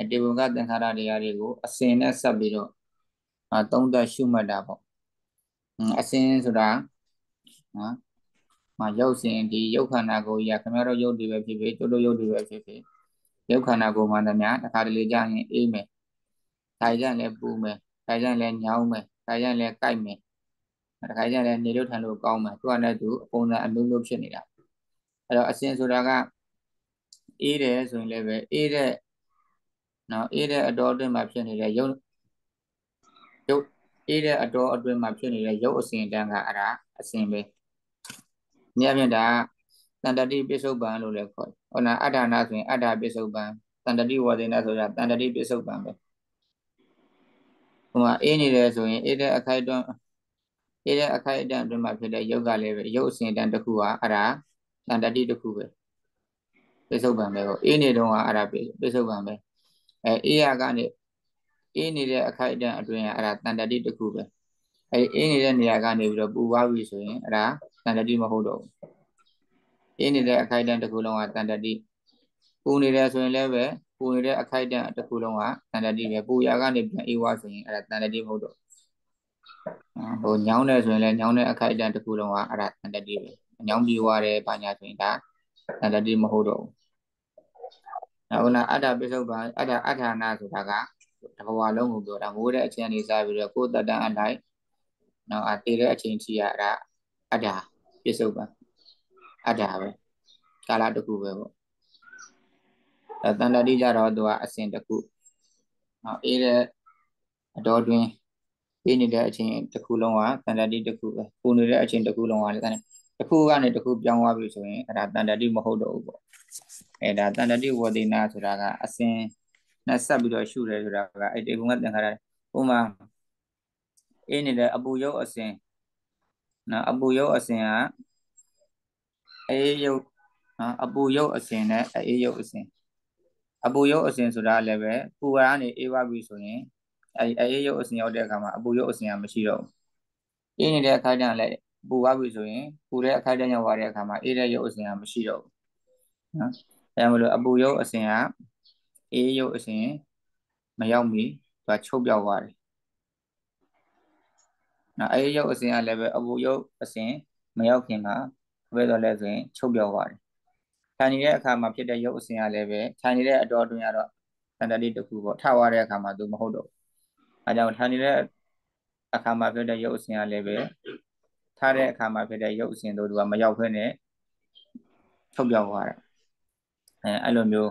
အတေဘုမကသင်္ခါရတရားတွေကိုအစဉ်နဲ့ဆက်ပြီးတော့အသုံးသက်ရှုမှတ်တာပေါ့အစဉ်ဆိုတာနော်မရုပ်စဉ်ဒီရုပ်ခန္ဓာကိုယ်ကြီးကခင်ဗျားတို့ရုပ်တွေပဲဖြစ်ဖြစ်တို့တို့ရုပ်တွေပဲဖြစ်ဖြစ်ရုပ်ခန္ဓာကိုယ်မှန်သမျှတစ်ခါတလေကြာရင်အေးမယ်ခိုင်ကြလည်းပူမယ်ခိုင်ကြလည်းညောင်းမယ်ခိုင်ကြလည်းကြိုက်မယ်တစ်ခါကြလည်းနေလို့ထိုင်လို့ကောင်းမယ်သူကလည်းသူအပုံစံအမျိုးမျိုးဖြစ်နေတာအဲ့တော့အစဉ်ဆိုတာကအေးတယ်ဆိုရင်လည်းပဲအေးတဲ့နော်အေးတဲ့အတော်အတွင်းမှာဖြစ်နေတဲ့ရုပ်ရုပ်အေးတဲ့အတော်အတွင်းမှာဖြစ်နေတဲ့ရုပ်အစဉ်တန်းကအဲ့ဒါအစဉ်ပဲ။ညအပြင်ဒါတန်တတိပိစုံပန်လို့လည်းခေါ်တယ်။ဟောနာအတ္တနာဆိုရင်အတ္တပိစုံပန်တန်တတိဝဒေနာဆိုတာတန်တတိပိစုံပန်ပဲ။ဟိုမှာအေးနေတယ်ဆိုရင်အေးတဲ့အခိုက်အတွင်းအေးတဲ့အခိုက်အတန့်အတွင်းမှာဖြစ်တဲ့ရုပ်ကလည်းပဲရုပ်အစဉ်တန်းတစ်ခုဟာအဲ့ဒါတန်တတိတစ်ခုပဲပိဿုပံပဲပေါ့အေးနေတော့အဲ့ဒါပိဿုပံပဲအဲအေးရကနေအေးနေတဲ့အခိုက်အတန့်အတွင်းအဲ့ဒါတန်တတိတစ်ခုပဲအဲအေးနေတဲ့နေရာကနေပြီးတော့ပူသွားပြီဆိုရင်အဲ့ဒါတန်တတိမဟုတ်တော့ဘူးအေးနေတဲ့အခိုက်အတန့်တစ်ခုလုံးကတန်တတိပူနေတယ်ဆိုရင်လည်းပဲပူနေတဲ့အခိုက်အတန့်တစ်ခုလုံးကတန်တတိပဲပူရာကနေပြန်အေးဝါဆိုရင်အဲ့ဒါတန်တတိမဟုတ်တော့ဟိုညောင်းတယ်ဆိုရင်လည်းညောင်းတဲ့အခိုက်အတန့်တစ်ခုလုံးကအဲ့ဒါတန်တတိပဲအညောင်းပြေးသွားတယ်ဘာညာဆိုရင်ဒါအတ္တတိမဟုတ်တော့ဘူးနောက်ကတော့အတ္တပိစုတ်ပါအတ္တအဋ္ဌာဏဆိုတာကတဘဝလုံးကိုပြောတာမိုးတဲ့အချိန်နေစားပြီးတော့ကိုယ်တတန်အလိုက်နောက်အသေးတဲ့အချိန်ကြီးရတာအတ္တပိစုတ်ပါအတ္တပဲကာလတစ်ခုပဲပေါ့အဲတန်တတိကြတော့သူကအစဉ်တစ်ခုနောက်အေးတဲ့အတော်တွင်ပြနေတဲ့အချိန်တစ်ခုလုံးကတန်တတိတစ်ခုပဲပူနေတဲ့အချိန်တစ်ခုလုံးကလည်းတစ်ခုကနေတစ်ခုပြောင်းသွားပြီဆိုရင်အဲ့ဒါတန်တတိမဟုတ်တော့ဘူးပေါ့အဲဒါတန်တတိဝဒေနာဆိုတာကအစဉ်နဲ့ဆက်ပြီးတော့ရှုတယ်ဆိုတာကအဲ့ဒီဘုံကသင်္ခါရဥမာအေးနေတဲ့အပူရုပ်အစဉ်နော်အပူရုပ်အစဉ်ကအေးရုပ်နော်အပူရုပ်အစဉ်နဲ့အေးရုပ်အစဉ်အပူရုပ်အစဉ်ဆိုတာလည်းပဲပူကနေအေးဝပြီဆိုရင်အဲအေးရုပ်အစဉ်ရောက်တဲ့အခါမှာအပူရုပ်အစဉ်ကမရှိတော့ဘူးအေးနေတဲ့အခါကျရင်လည်းပူသွားပြီဆိုရင်ပူတဲ့အခိုက်အတန့်ကြောင့်ဝါတဲ့အခါမှာအေးတဲ့ရုပ်အစဉ်ကမရှိတော့ဘူးနော်အဲမလို့အပူရုပ်အစဉ်ကအေးရုပ်အစဉ်မရောက်မီသူကချုပ်ပြောက်သွားတယ်နော်အေးရုပ်အစဉ်ကလည်းပဲအပူရုပ်အစဉ်မရောက်ခင်မှာဘယ်လိုလဲဆိုရင်ချုပ်ပြောက်သွားတယ်ထိုင်နေတဲ့အခါမှာဖြစ်တဲ့ရုပ်အစဉ်ကလည်းပဲထိုင်နေတဲ့အတော်အတွင်းကတော့တန်တတိတစ်ခုပေါ့ထသွားတဲ့အခါမှာသူမဟုတ်တော့ဘူးအဲကြောင့်ထိုင်နေတဲ့အခါမှာဖြစ်တဲ့ရုပ်အစဉ်ကလည်းပဲထားတဲ့အခါမှာဖြစ်တဲ့ရုပ်အစဉ်တို့ကမရောက်ခွင့်နဲ့ထုတ်ပြောင်းသွားတယ်အဲအဲ့လိုမျိုး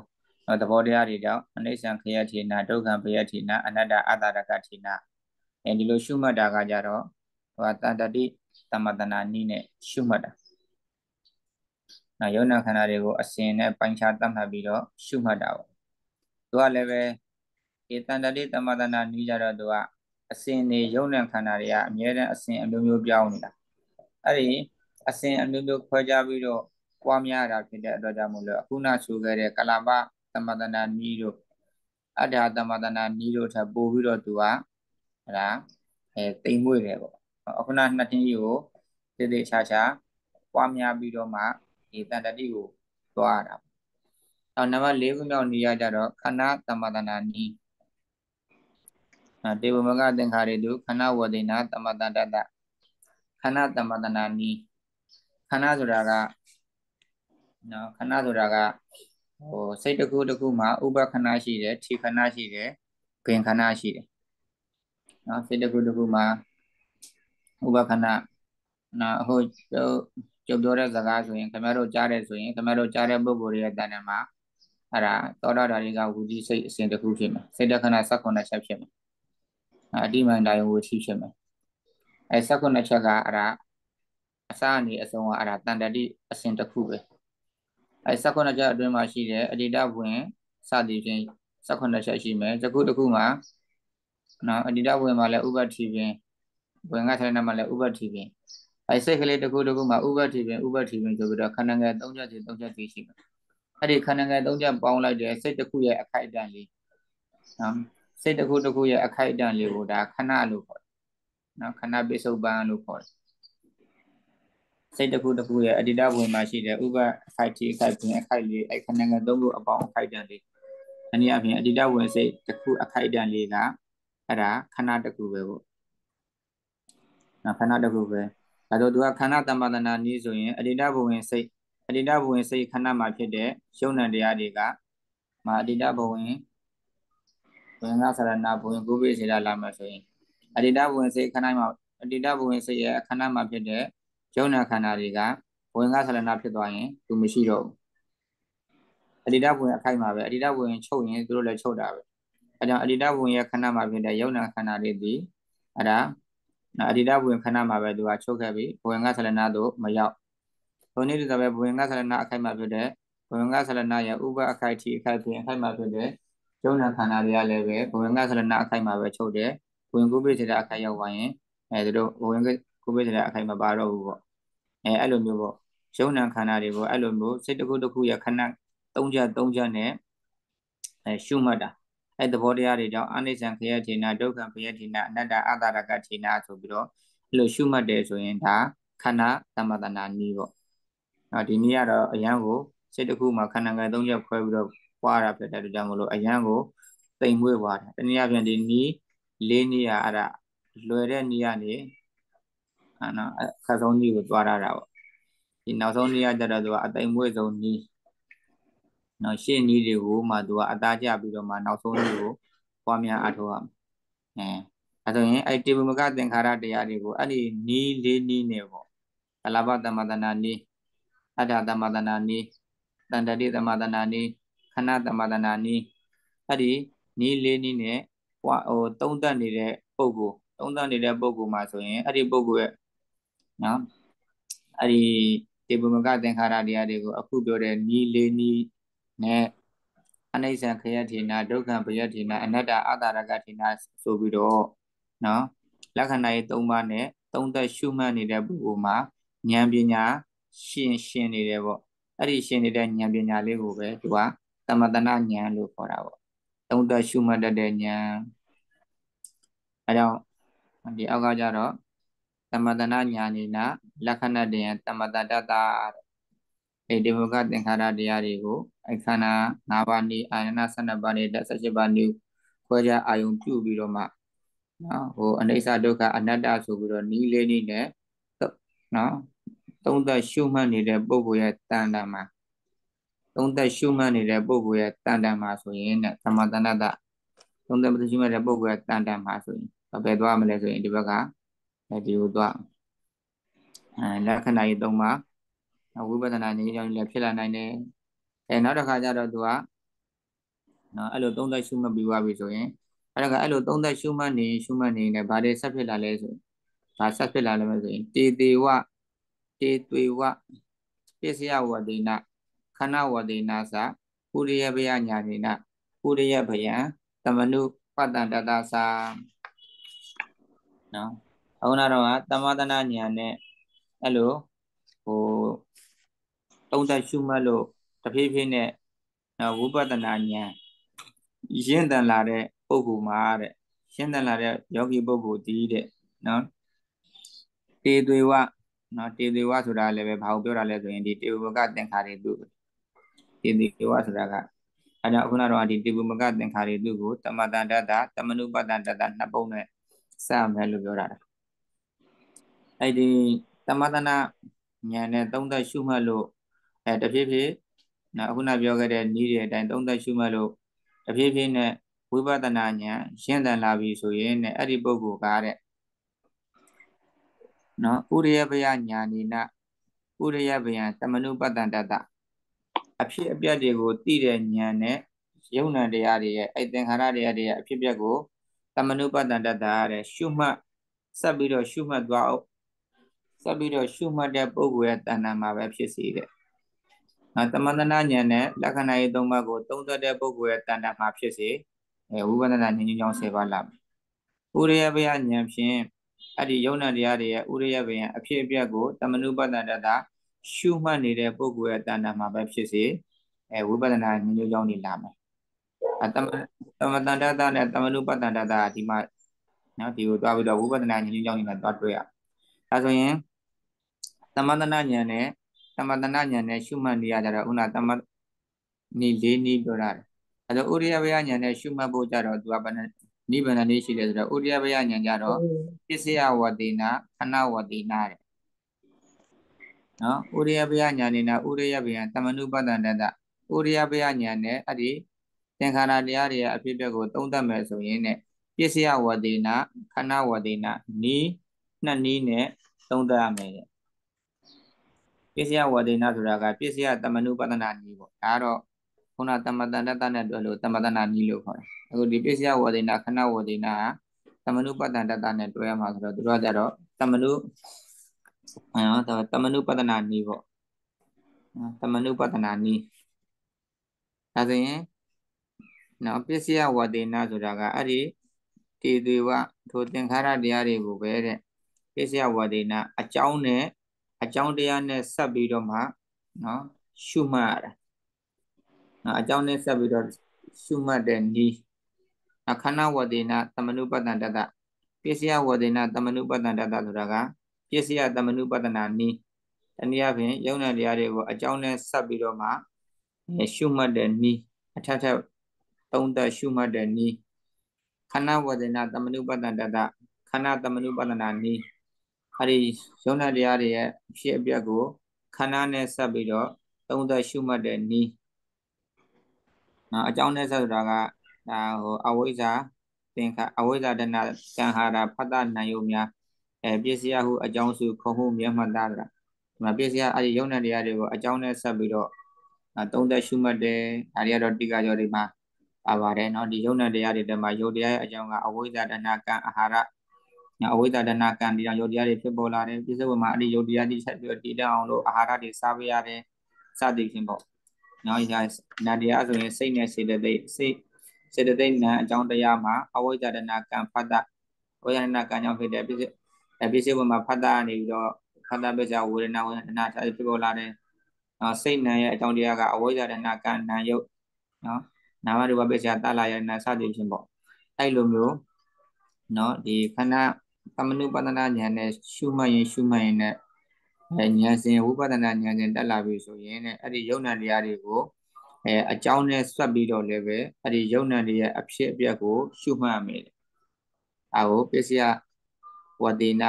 သဘောတရားတွေကြောင့်အနိစ္စခယထေနာဒုက္ခဘယထေနာအနတ္တအတ္တရကထေနာအဲဒီလိုရှုမှတ်တာကကြတော့ဟိုတတ္တတိတမတနာနိနဲ့ရှုမှတ်တာနော်ယောနာခန္ဓာတွေကိုအစဉ်နဲ့ပိုင်းခြားသတ်မှတ်ပြီးတော့ရှုမှတ်တာပေါ့သူကလည်းပဲဧတန္တတိတမတနာနိကြတော့သူကအစဉ်နေယောနာခန္ဓာတွေကအမြဲတမ်းအစဉ်အမျိုးမျိုးပြောင်းနေတာအဲ့ဒီအစဉ်အမျိုးမျိုးခွဲခြားပြီးတော့ပွားများတာဖြစ်တဲ့အတွက်ကြောင့်မို့လို့အခုနဆိုခဲ့တဲ့ကလာပသမတနာနီးတို့အတ္တသမတနာနီးတို့ထပ်ပို့ပြီးတော့သူကအဲ့ဒါအဲတိမ်မွေ့တယ်ပေါ့အခုနနှစ်တင်းကြီးကိုသေသေးချာချာပွားများပြီးတော့မှဒီတန်တတိကိုသွားတာနောက်နံပါတ်၄ခုမြောက်နေရကြတော့ခန္ဓာသမတနာနီးတေဝမကသင်္ခါရေတုခန္ဓာဝေဒနာသမတန္တတခန္ဓာတမတနာနီးခန္ဓာဆိုတာကနော်ခန္ဓာဆိုတာကဟိုစိတ်တစ်ခုတစ်ခုမှာဥပခန္ဓာရှိတယ်ထိခန္ဓာရှိတယ်ပင်ခန္ဓာရှိတယ်နော်စိတ်တစ်ခုတစ်ခုမှာဥပခန္ဓာနော်ဟိုကျုပ်ပြောတဲ့စကားဆိုရင်ခင်ဗျားတို့ကြားတဲ့ဆိုရင်ခင်ဗျားတို့ကြားတဲ့ပုံကိုယ်ရဲ့တဏ္ဍာမှာအဲ့ဒါသောတာဓာရီကဝူတိစိတ်အစဉ်တစ်ခုဖြစ်မယ်စိတ်တခဏ16ချက်ဖြစ်မယ်အတိမန္တယဝူတိဖြစ်မယ်အဲ16ချက်ကအဲ့ဒါအစအနေအဆုံးကအဲ့ဒါတန်တတိအစဉ်တစ်ခုပဲအဲ16ချက်အတွင်းမှာရှိတဲ့အတိတဝင်စသည်ဖြင့်16ချက်ရှိမယ်တစ်ခုတစ်ခုမှာနော်အတိတဝင်မှာလည်းဥပ္ပတ္တိပင်ဝင်ကထရဏမှာလည်းဥပ္ပတ္တိပင်အဲစိတ်ကလေးတစ်ခုတစ်ခုမှာဥပ္ပတ္တိပင်ဥပ္ပတ္တိပင်ဆိုပြီးတော့ခန္ဓာငယ်3ချက်စီ3ချက်စီရှိတယ်အဲ့ဒီခန္ဓာငယ်3ချက်ပေါင်းလိုက်တဲ့စိတ်တစ်ခုရဲ့အခိုက်အတန့်လေးနော်စိတ်တစ်ခုတစ်ခုရဲ့အခိုက်အတန့်လေးကိုဒါခဏလို့ခေါ်နော်ခန္ဓာပိစုပန်လို့ခေါ်တယ်စိတ်တစ်ခုတစ်ခုရဲ့အတ္တဝင်မှာရှိတဲ့ဥပအခိုက်တိအခိုက်ပြင်အခိုက်လေးအဲ့ခန္ဓာငါသုံးခုအပေါင်းအခိုက်တန်လေးအနည်းအပြင်အတ္တဝင်စိတ်တစ်ခုအခိုက်တန်လေးကအဲ့ဒါခန္ဓာတစ်ခုပဲပေါ့နော်ခန္ဓာတစ်ခုပဲဒါဆိုသူကခန္ဓာတမ္ပတနာနည်းဆိုရင်အတ္တဘဝင်စိတ်အတ္တဘဝင်စိတ်ခန္ဓာမှာဖြစ်တဲ့ယုံ nant တရားတွေကမာအတ္တဘဝင်ဝင်္ဂဆရဏဘဝင်ကုပိစေတလာမှာဆိုရင်အတ္တဘဝင်စိတ်ခန္ဓာမှာအတ္တဘဝင်စိတ်ရဲ့အခန္ဓာမှာဖြစ်တဲ့ယုံနာခန္ဓာတွေကဝင်ကဆလနာဖြစ်သွားရင်သူမရှိတော့ဘူးအတ္တဘဝင်အခိုက်မှာပဲအတ္တဘဝင်ချုပ်ရင်သူတို့လည်းချုပ်တာပဲအဲကြောင့်အတ္တဘဝင်ရဲ့ခန္ဓာမှာဖြစ်တဲ့ယုံနာခန္ဓာတွေဒီအဲ့ဒါအတ္တဘဝင်ခန္ဓာမှာပဲသူကချုပ်ခဲ့ပြီးဘဝင်ကဆလနာတို့မရောက်ဘုံနေတဲ့ပဲဘဝင်ကဆလနာအခိုက်မှာဖြစ်တဲ့ဘဝင်ကဆလနာရဲ့ဥပအခိုက်ထိအခိုက်ပြင်အခိုက်မှာဖြစ်တဲ့ယုံနာခန္ဓာတွေကလည်းပဲဘဝင်ကဆလနာအခိုက်မှာပဲချုပ်တယ်ဝင်ကူးပေးတဲ့အခိုက်ရောက်သွားရင်အဲသူတို့ဝင်ကူးပေးတဲ့အခိုက်မပါတော့ဘူးပေါ့အဲအဲ့လိုမျိုးပေါ့ရုံဏခန္ဓာတွေကိုအဲ့လိုမျိုးစိတ်တစ်ခုတစ်ခုရခဏသုံးချက်သုံးချက်နဲ့အဲရှုမှတ်တာအဲ့သဘောတရားတွေကြောင့်အနိစ္စံခယထေနာဒုက္ခခယထေနာအနတ္တအတ္တရကထေနာဆိုပြီးတော့အဲ့လိုရှုမှတ်တယ်ဆိုရင်ဒါခန္ဓာသမတနာနည်းပေါ့နော်ဒီနည်းကတော့အယံကိုစိတ်တစ်ခုမှာခန္ဓာငယ်သုံးချက်ခွဲပြီးတော့ပွားတာဖြစ်တဲ့အတွက်ကြောင့်မလို့အယံကိုတိမ်မွေးပွားတာတနည်းအားဖြင့်ဒီနည်း၄နေရာအဲ့ဒါလွယ်တဲ့နေရာနေအနော်အခက်ဆုံးကြီးကိုသွားရတာပေါ့ဒီနောက်ဆုံးနေရာကျတော့သူကအတိမ်မွေ့ဆုံးကြီးနော်ရှေ့နီးတွေကိုမှသူကအသားကျပြီးတော့မှနောက်ဆုံးနီးကိုပွားများအထောက်ရမယ်အဲအဲဆိုရင်အဲ့တေဘုမကသင်္ခါရတရားတွေကိုအဲ့ဒီနီးလေးနီးနေပေါ့ကလဘတမတနာနီးအထာတမတနာနီးတန္တတိတမတနာနီးခဏတမတနာနီးအဲ့ဒီနီးလေးနီးနဲ့ဟိုဟိုတုံးတက်နေတဲ့ပုံကိုတုံးတက်နေတဲ့ပုံကိုမှာဆိုရင်အဲ့ဒီပုံကိုရဲ့နော်အဲ့ဒီတေဘုံကသင်္ခါရတရားတွေကိုအခုပြောတဲ့နီလေးနီနဲ့အနိစ္စခယထေနာဒုက္ခဘယထေနာအနတ္တအတ္တရကထေနာဆိုပြီးတော့နော်လက္ခဏာရေး၃ပါးနဲ့သုံးသက်ရှုမှတ်နေတဲ့ပုဂ္ဂိုလ်မှာဉာဏ်ပညာရှင်ရှင်နေတယ်ပေါ့အဲ့ဒီရှင်နေတဲ့ဉာဏ်ပညာလေးကိုပဲသူကသမတနာဉာဏ်လို့ခေါ်တာပေါ့သုံးသပ်ရှုမှတ်တတ်တဲ့ဉာဏ်အဲကြောင့်ဒီအောက်ကကြတော့သမတနာညာနေနာလက္ခဏတယံသမတတတအဲ့ဒီဘုကသင်္ခါရတရားတွေကိုအခန္ဓာ၅ပါးနေအာရဏ12ပါးနေ18ပါးနေခွဲခြားအာယုံပြုပြီးတော့မှနော်ဟိုအနိစ္စဒုက္ခအနတ္တဆိုပြီးတော့နီးလေးနည်းနဲ့နော်သုံးသပ်ရှုမှတ်နေတဲ့ပုဂ္ဂိုလ်ရဲ့တဏ္ဍာမှာသုံးသက်ရှုမှတ်နေတဲ့ပုဂ္ဂိုလ်ရဲ့တန်တန်မှာဆိုရင်တဲ့သမသနတသုံးသက်မသိရှုမှတ်တဲ့ပုဂ္ဂိုလ်ရဲ့တန်တန်မှာဆိုရင်ဘယ်သွားမလဲဆိုရင်ဒီဘက်ကဒီကိုသွားအဲလက္ခဏာကြီးသုံးပါဝိပဿနာဉာဏ်ကြောင့်လည်းဖြစ်လာနိုင်တယ်အဲနောက်တစ်ခါကျတော့သူကနော်အဲ့လိုသုံးသက်ရှုမှတ်ပြီးသွားပြီဆိုရင်အဲ့ဒါကအဲ့လိုသုံးသက်ရှုမှတ်နေရှုမှတ်နေနဲ့ဗာတယ်ဆက်ဖြစ်လာလဲဆိုရင်ဗာဆက်ဖြစ်လာလဲဆိုရင်တေတေဝတေတွေဝပစ္စယဝဒေနာခဏဝတိနာသပုရိယပယညာနေနပုရိယပယံသမနုပတ္တတတသာနော်အခုနောက်တော့သမာဓနာညာနဲ့အဲ့လိုဟိုတုံးသက်ရှုမှတ်လို့တဖြည်းဖြည်းနဲ့နော်ဝိပဿနာညာရင့်တန်လာတဲ့ပုဂ္ဂိုလ်မှာတဲ့ရင့်တန်လာတဲ့ယောဂီပုဂ္ဂိုလ်ဒီတဲ့နော်တေသွေဝနော်တေသွေဝဆိုတာလည်းပဲဘာကိုပြောတာလဲဆိုရင်ဒီတေဝကသင်္ခါရတုဟေတိဝဆိုတာကအဲဒါခုနတော့ဒီတေဘုမကသင်္ခါရီသူ့ကိုတမတန်တတတမနုပတန်တတနှစ်ပုံနဲ့စမယ်လို့ပြောတာ။အဲဒီတမတနာဉာဏ်နဲ့သုံးသက်ရှုမှတ်လို့အဲတဖြည်းဖြည်းနော်အခုနပြောခဲ့တဲ့နည်းတွေအတိုင်းသုံးသက်ရှုမှတ်လို့တဖြည်းဖြည်းနဲ့ဝိပဿနာဉာဏ်ရှင်းတန်လာပြီဆိုရင်အဲ့ဒီပုဂ္ဂိုလ်ကတဲ့နော်ဥရိယပယညာနိနဥရိယပယံတမနုပတ္တန္တတအဖြစ်အပျက်တွေကိုသိတဲ့ဉာဏ်နဲ့ယုံနာတရားတွေရဲ့အဲ့သင်္ခါရတရားတွေရဲ့အဖြစ်အပျက်ကိုသမနုပတ္တန်တတ္တာတဲ့ရှုမှတ်ဆက်ပြီးတော့ရှုမှတ်သွားအောင်ဆက်ပြီးတော့ရှုမှတ်တဲ့ပုဂ္ဂိုလ်ရဲ့တဏ္ဍာမှာပဲဖြစ်စေတဲ့။အဲတမန္တနာဉာဏ်နဲ့လက္ခဏာရေးသုံးပါးကိုသုံးသပ်တဲ့ပုဂ္ဂိုလ်ရဲ့တဏ္ဍာမှာဖြစ်စေအဲဝိပဿနာဉာဏ်ကြောင့်ဆယ်ပါးလာမယ်။ဥရိယဘယဉာဏ်ဖြင့်အဲ့ဒီယုံနာတရားတွေရဲ့ဥရိယဘယံအဖြစ်အပျက်ကိုတမနုပတ္တန်တတ္တာရှုမှတ်နေတဲ့ပုဂ္ဂိုလ်ရဲ့တဏ္ဍာမှာပဲဖြစ်စေအဲဝိပဿနာမျိုးကြောင့်နေလာမယ်အတမတမတန္တတာနဲ့တမနုပတန္တတာဒီမှာနော်ဒီကိုတွားပြီးတော့ဝိပဿနာဉာဏ်ကြောင့်နေမှာတွားတွေ့ရဒါဆိုရင်တမတနာဉာဏ်နဲ့တမတနာဉာဏ်နဲ့ရှုမှတ်နေရကြတော့ဥနာတမနေလေးနည်းပြောတာအဲတော့ဥရိယဝေယဉာဏ်နဲ့ရှုမှတ်ဖို့ကြတော့သူကဘယ်နဲ့နိဗ္ဗာန်လေးရှိတယ်ဆိုတော့ဥရိယဝေယဉာဏ်ကြတော့ပစ္စယဝတိနာခဏဝတိနာတဲ့နော်ဥရိယပယညာနေနာဥရိယပယံတမနုပတ္တန္တဥရိယပယညာနဲ့အဲ့ဒီသင်္ခါရတရားတွေရဲ့အဖြစ်အပျက်ကိုသုံးသပ်မယ်ဆိုရင်ねပစ္စယဝဒေနာခဏဝဒေနာနီးနှစ်နီးနဲ့သုံးသပ်ရမယ်ပစ္စယဝဒေနာဆိုတာကပစ္စယတမနုပတ္တနာနီးပေါ့ဒါကတော့ခုနတမတန်တတနဲ့တွဲလို့တမတနာနီးလို့ခေါ်တယ်အခုဒီပစ္စယဝဒေနာခဏဝဒေနာကတမနုပတ္တန်တတနဲ့တွဲရမှာဆိုတော့သူတို့ကကြတော့တမနုနော်ဒါတမနုပတ္တနာနီးပေါ့နော်တမနုပတ္တနာနီးဒါဆိုရင်နော်ပစ္စယဝတေနဆိုတာကအဲ့ဒီတေသေဝထိုသင်္ခါရတရားတွေကိုပဲတဲ့ပစ္စယဝတေနအကြောင်းနဲ့အကြောင်းတရားနဲ့ဆက်ပြီးတော့မှနော်ရှုမှတ်ရတာနော်အကြောင်းနဲ့ဆက်ပြီးတော့ရှုမှတ်တဲ့နီးအခဏဝတေနတမနုပတ္တန်တတပစ္စယဝတေနတမနုပတ္တန်တတဆိုတာကပစ္စယတမနုပဒနာနည်းတနည်းအားဖြင့်ယုံနဲ့တရားတွေကိုအကြောင်းနဲ့ဆက်ပြီးတော့မှရှုမှတ်တဲ့နည်းအထက်ထက်သုံးသပ်ရှုမှတ်တဲ့နည်းခန္ဓာဝေဒနာတမနုပဒနာတခန္ဓာတမနုပဒနာနည်းအဲဒီယုံနဲ့တရားတွေရဲ့ဖြစ်အပျက်ကိုခန္ဓာနဲ့ဆက်ပြီးတော့သုံးသပ်ရှုမှတ်တဲ့နည်းနော်အကြောင်းနဲ့ဆက်ဆိုတာကဒါဟိုအဝိဇ္ဇာသင်္ခါအဝိဇ္ဇာဒနာသံဟာရဖတ်တနံယုံများအဲပစ္စယဟုအကြောင်းစုခေါ်ဟုမျက်မှတ်တာဒီမှာပစ္စယအဲဒီယုံနဲ့တရားတွေကိုအကြောင်းနဲ့ဆက်ပြီးတော့သုံးသက်ရှုမှတ်တယ်ဒါတွေကတော့တိကကျော်တွေမှာပါပါတယ်เนาะဒီယုံနဲ့တရားတွေတမှာယုတ်တရားရဲ့အကြောင်းကအဝိဇ္ဇာတဏကံအာဟာရအဝိဇ္ဇာတဏကံဒီတော့ယုတ်တရားတွေဖြစ်ပေါ်လာတယ်ပြစ္ဆေဝမှာအဲဒီယုတ်တရားတွေဆက်ပြီးတည်တတ်အောင်လို့အာဟာရတွေစားပေးရတယ်စသည်ဖြင့်ပေါ့เนาะညာနာတရားဆိုရင်စိတ်နဲ့စေတသိက်စိတ်စေတသိက်နာအကြောင်းတရားမှာအဝိဇ္ဇာတဏကံဖတ်တာဝိဇ္ဇာတဏကံကြောင့်ဖြစ်တဲ့ပြစ္ဆေအပစ္စည်းဝင်မှာဖတ်တာနေပြီးတော့ခန္ဓာပစ္စယဝေဒနာဝေဒနာစသဖြင့်ဖြစ်ပေါ်လာတဲ့နော်စိတ်နာရဲ့အကြောင်းတရားကအဝိဇ္ဇာတဏကံနာယုတ်နော်နာမရူပပစ္စယတလာယနာစသဖြင့်ပေါ့အဲ့လိုမျိုးနော်ဒီခန္ဓာသမနုပဒနာဉာဏ်နဲ့ရှုမှတ်ရင်ရှုမှတ်ရင်နဲ့အဲဉာဏ်စဉ်ဝိပဿနာဉာဏ်စဉ်တက်လာပြီဆိုရင်အဲ့ဒီယုံနာတရားတွေကိုအဲအကြောင်းနဲ့ဆွတ်ပြီးတော့လည်းပဲအဲ့ဒီယုံနာတွေရဲ့အဖြစ်အပျက်ကိုရှုမှတ်ရမယ်။ဒါကိုပစ္စယဝဒေန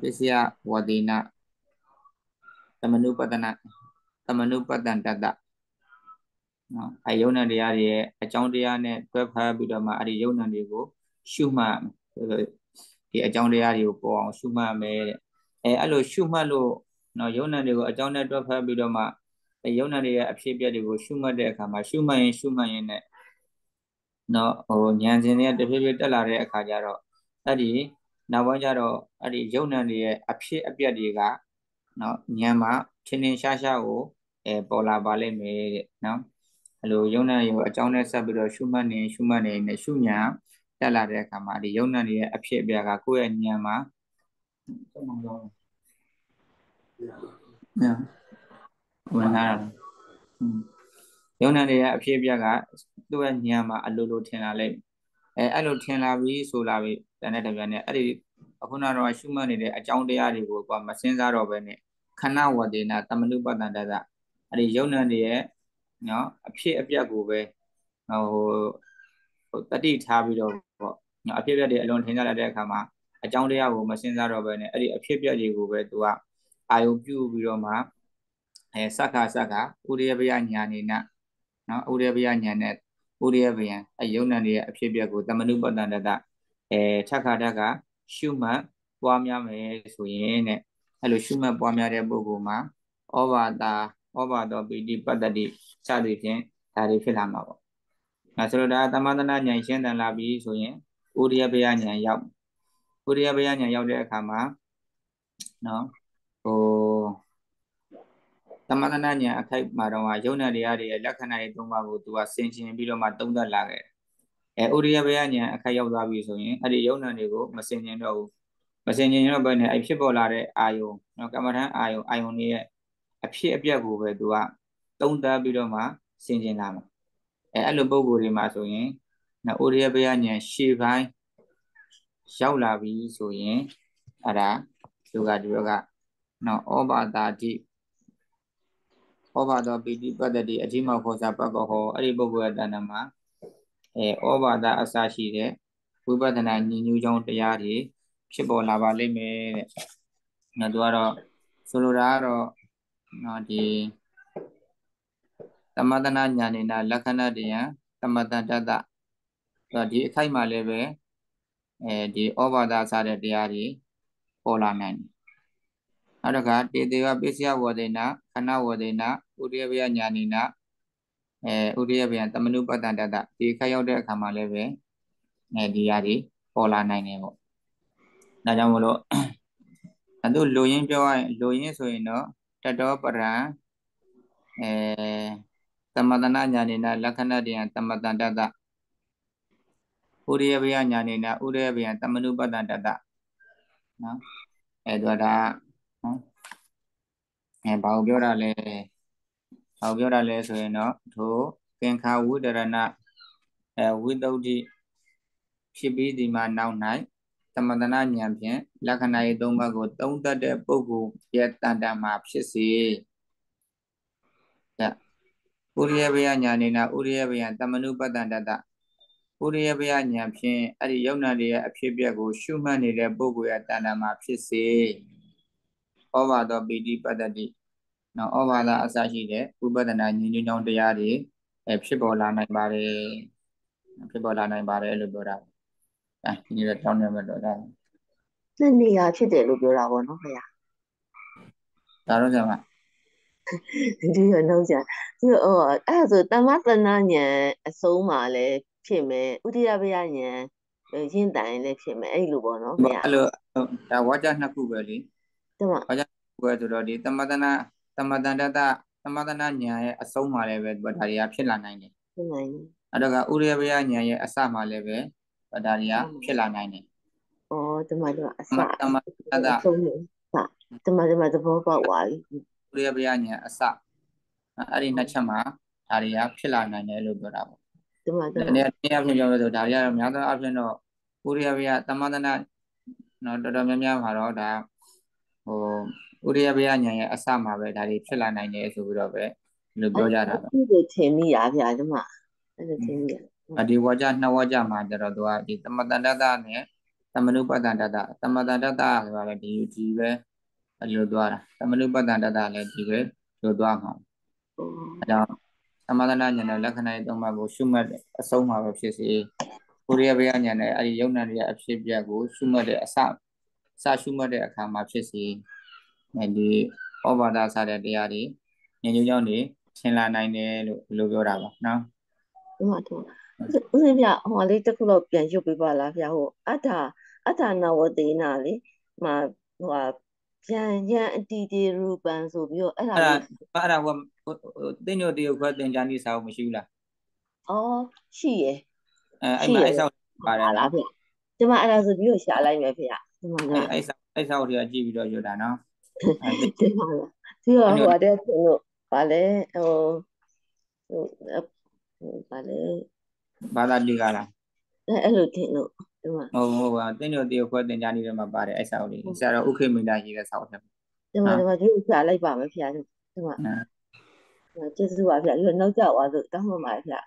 ပစ္စယဝဒေနသမနုပတနာသမနုပတန်တတနော်အဲယုံနာတရားတွေရဲ့အကြောင်းတရားနဲ့တွဲဖက်ပြီးတော့မှအဲဒီယုံနာတွေကိုရှုမှတ်ဒီအကြောင်းတရားတွေကိုပေါ်အောင်ရှုမှတ်မယ်တဲ့အဲအဲ့လိုရှုမှတ်လို့နော်ယုံနာတွေကိုအကြောင်းနဲ့တွဲဖက်ပြီးတော့မှယုံနာတွေရဲ့အဖြစ်အပျက်တွေကိုရှုမှတ်တဲ့အခါမှာရှုမှတ်ရင်ရှုမှတ်ရင်နဲ့နော်ဟိုဉာဏ်ရှင်တွေကတဖြည်းဖြည်းတက်လာတဲ့အခါကျတော့အဲ့ဒီနောက်ပိုင်းကျတော့အဲ့ဒီယုံနံတွေရဲ့အဖြစ်အပျက်တွေကနော်ညံမှာထင်းထင်းရှားရှားကိုအဲပေါ်လာပါလိမ့်မယ်တဲ့နော်အဲ့လိုယုံနံရောအကြောင်းနဲ့ဆက်ပြီးတော့ရှုမှတ်နေရှုမှတ်နေနဲ့ရှုညာတက်လာတဲ့အခါမှာဒီယုံနံတွေရဲ့အဖြစ်အပျက်ကကိုယ့်ရဲ့ညံမှာသုံးအောင်နော်ဝင်လာတာယုံနံတွေရဲ့အဖြစ်အပျက်ကသူ့ရဲ့ညံမှာအလိုလိုထင်လာလိမ့်အဲအဲ့လိုထင်လာပြီဆိုလာပြီတန်တဲ့တပြန်နဲ့အဲ့ဒီအခုနတော့ရှုမှတ်နေတဲ့အကြောင်းတရားတွေကိုကမစင်စားတော့ပဲနဲ့ခဏဝတေနာတမနုပတ္တန္တသအဲ့ဒီယုံနံတွေရဲ့နော်အဖြစ်အပျက်ကိုပဲဟိုတတိထားပြီးတော့ပေါ့နော်အဖြစ်အပျက်တွေအလွန်ထင်ရှားလာတဲ့အခါမှာအကြောင်းတရားကိုမစင်စားတော့ပဲနဲ့အဲ့ဒီအဖြစ်အပျက်တွေကိုပဲသူကအာယုပြုပြီးတော့မှအဲစက္ခစက္ခဥရေပယညာနေနနော်ဥရေပယညာနဲ့ပုရိယဗယံအယုံနာနေရဲ့အဖြစ်အပျက်ကိုတမနုပတ္တန္တတအဲထခါတကရှုမှတ်ပွားများမယ်ဆိုရင်တဲ့အဲ့လိုရှုမှတ်ပွားများတဲ့ပုဂ္ဂိုလ်မှာဩဘာတာဩဘာတော်ပိတိပတ္တတိစသည်ဖြင့်ဒါတွေဖြစ်လာမှာပေါ့။အဲဆိုတော့ဒါသမန္တနာဉာဏ်ရှင်းတန်လာပြီဆိုရင်ဥရိယပယဉာဏ်ရောက်ဥရိယပယဉာဏ်ရောက်တဲ့အခါမှာနော်သမသနာဉာဏ်အခိုက်မှာတော့ယုံနာတရားတွေရဲ့လက္ခဏာတွေသုံးပါးကိုသူကဆင်ခြင်ပြီးတော့မှသုံးသပ်လာခဲ့တယ်။အဲဥရိယဘယဉာဏ်အခိုက်ရောက်သွားပြီဆိုရင်အဲ့ဒီယုံနာတွေကိုမဆင်ခြင်တော့ဘူး။မဆင်ခြင်တော့ဘယ်နဲ့အဲ့ဖြစ်ပေါ်လာတဲ့အာယုံနော်ကမ္မထံအာယုံအာယုံတွေရဲ့အဖြစ်အပျက်ကိုပဲသူကသုံးသပ်ပြီးတော့မှဆင်ခြင်လာမှာ။အဲအဲ့လိုပုံကိုယ်တွေမှာဆိုရင်နော်ဥရိယဘယဉာဏ်ရှေ့ပိုင်းရောက်လာပြီဆိုရင်အဲ့ဒါသူကဒီဘက်ကနော်ဩဘာတာတိဩဘာသောပိတိပတ္တိအဓိမောခောစာပက္ကဟောအဲ့ဒီပုဂ္ဂိုလ်ရဲ့တဏ္ဍမှာအဲဩဘာသာအစရှိတဲ့ဝိပဿနာဉာဏ်ညူးကြောင်းတရားတွေဖြစ်ပေါ်လာပါလိမ့်မယ်တဲ့။နောက်သူကတော့ဆိုလိုတာကတော့နော်ဒီသမတနာညာနေနာလက္ခဏတယံသမတတတ္တဆိုတော့ဒီအခိုက်မှာလည်းပဲအဲဒီဩဘာသာစားတဲ့တရားတွေပေါ်လာနိုင်တယ်နောက်တစ်ခါတေတေဝပိစယဝဒေနခဏဝဒေနဥရိယပယညာနိနအဲဥရိယပယတမနုပတ္တတတဒီခက်ရောက်တဲ့အခါမှာလည်းပဲအဲဒီရာတွေပေါ်လာနိုင်တယ်ပေါ့ဒါကြောင့်မလို့အဲတို့လိုရင်းပြောရရင်လိုရင်းဆိုရင်တော့တတောပရံအဲသမတနာညာနေနာလက္ခဏတယံသမတန္တတဥရိယပယညာနေနာဥရိယပယံတမနုပတ္တတတနော်အဲတို့ဒါနော်အဲဘာကိုပြောတာလဲဘာကိုပြောတာလဲဆိုရင်တော့ထိုသင်္ခါဝိတရဏအဲဝိတုဒ္ဓိဖြစ်ပြီးဒီမှာနောက်၌သမတနာဉာဏ်ဖြင့်လက္ခဏာရေးသုံးပါးကိုသုံးသတ်တဲ့ပုဂ္ဂိုလ်ရဲ့တန်တမှာဖြစ်စေဥရိယဘယညာနေနာဥရိယဘယတမနုပတ္တန္တတဥရိယဘယညာဖြင့်အဲ့ဒီယုံနာတွေရဲ့အဖြစ်အပျက်ကိုရှုမှတ်နေတဲ့ပုဂ္ဂိုလ်ရဲ့တဏ္ဍာမှာဖြစ်စေဩဘာသောပိတိပတ္တတိနော်ဩဘာသာအစရှိတဲ့ဥပဒနာညီညွတ်ကြောင်းတရားတွေအဲဖြစ်ပေါ်လာနိုင်ပါတယ်ဖြစ်ပေါ်လာနိုင်ပါတယ်လို့ပြောတာ။အဲဒီနေ့တောင်းရမယ်လို့ဒါ။နှစ်နေရာဖြစ်တယ်လို့ပြောတာပေါ့နော်ခင်ဗျာ။ဒါတော့ကျမဒီရတော့ကြာဒီဟိုအဲ့ဒါဆိုတမသနာဉာဏ်အဆုံးမှာလည်းဖြစ်မယ်ဥဒိယပယဉာဏ်ရင်းတိုင်လည်းဖြစ်မယ်အဲ့လိုပေါ့နော်ခင်ဗျာ။အဲ့လိုဒါဝါကြနှစ်ခုပဲလေ။တမဘာကြောင့်ကွယ်ဆိုတော့ဒီသမတနာသမတန်တတသမတနာညာရဲ့အဆုံးမှာလည်းပဲဒါတွေကဖြစ်လာနိုင်တယ်ဖြစ်နိုင်တယ်အဲ့တော့ကဥရိယပယညာရဲ့အစမှာလည်းပဲဒါတွေကဖြစ်လာနိုင်တယ်ဩတမတို့အစသမတတဆုံးတယ်တမတမသဘောပေါက်သွားပြီဥရိယပယညာအစအဲ့ဒီနှစ်ချက်မှာဒါတွေကဖြစ်လာနိုင်တယ်လို့ပြောတာပေါ့တမတမနည်းနည်းအဖြစ်ပြောလို့ဆိုဒါတွေကတော့များသောအားဖြင့်တော့ဥရိယပယသမတနာနော်တော်တော်များများမှာတော့ဒါဟိုဥရိယဘယညာရဲ့အစမှာပဲဒါတွေဖြစ်လာနိုင်တယ်ဆိုပြီးတော့ပဲဒီလိုပြောကြတာပဲဒီလိုထင်မိတာဗျာဒီမှာအဲ့လိုထင်မိတာဒီဝါကြနှစ်ဝါကြမှာကျတော့သူကဒီသမတန်တတနဲ့သမနုပတန်တတသမတန်တတဆိုတာလည်းဒီဒီပဲအဲ့လိုသွားတာသမနုပတန်တတလည်းဒီပဲလိုသွားမှာအဲ့တော့သမတနာညာနဲ့လက္ခဏာရဲ့သုံးပါးကိုရှုမှတ်အဆုံးမှာပဲဖြစ်စေကိုရိယဘယညာနဲ့အဲ့ဒီယုံနာရဲ့အဖြစ်ပြက်ကိုရှုမှတ်တဲ့အစစရှုမှတ်တဲ့အခါမှာဖြစ်စေဒီဩဘာဒစတဲ့တရားတွေဉာဏ်ညွှန်းကြောင့်နေရှင်းလာနိုင်တယ်လို့ဘယ်လိုပြောတာပါနော်ဟုတ်ပါတော့ဦးဇင်းဗျဟိုလေးတစ်ခုတော့ပြန်ရုပ်ပေးပါလားဗျဟိုအတ္တအတ္တနဝတေနာလေမာဟိုဟာပြန်ရန်အတီတီရူပံဆိုပြီးတော့အဲ့ဒါအဲ့ဒါဟိုတင်းညိုတေယုခွဲတင်ကြနေစာမရှိဘူးလားအော်ရှိရယ်အဲအဲ့မှာအဲ့ဆောင်ပါတယ်လားဗျဒီမှာအဲ့ဒါဆိုပြီးတော့ရှာလိုက်မယ်ဖေဟာတင်ပါဗျာအဲ့ဆောက်အဲ့ဆောက်တွေကကြည့်ပြီးတော့ယူတာနော်တင်ပါဗျာဒီတော့ဟိုအတက်ဆိုလို့ဗာလဲဟိုဟိုဗာလဲဘာသာတိကလားအဲ့လိုတင်လို့တင်ပါဟုတ်ဟုတ်ပါတင်းတို့တေခွဲတင်ကြနေတယ်မှာပါတယ်အဲ့ဆောက်တွေဆရာတော်ဥက္ခေမိန်တာရေးတဲ့ဆောက်တယ်တင်ပါတင်ပါဒီဥစ္စာလိုက်ပါမယ်ဖခင်တင်ပါကျေးဇူးပါဗျာဒီတော့နောက်ကြပါစို့တောင်းပန်ပါဗျာ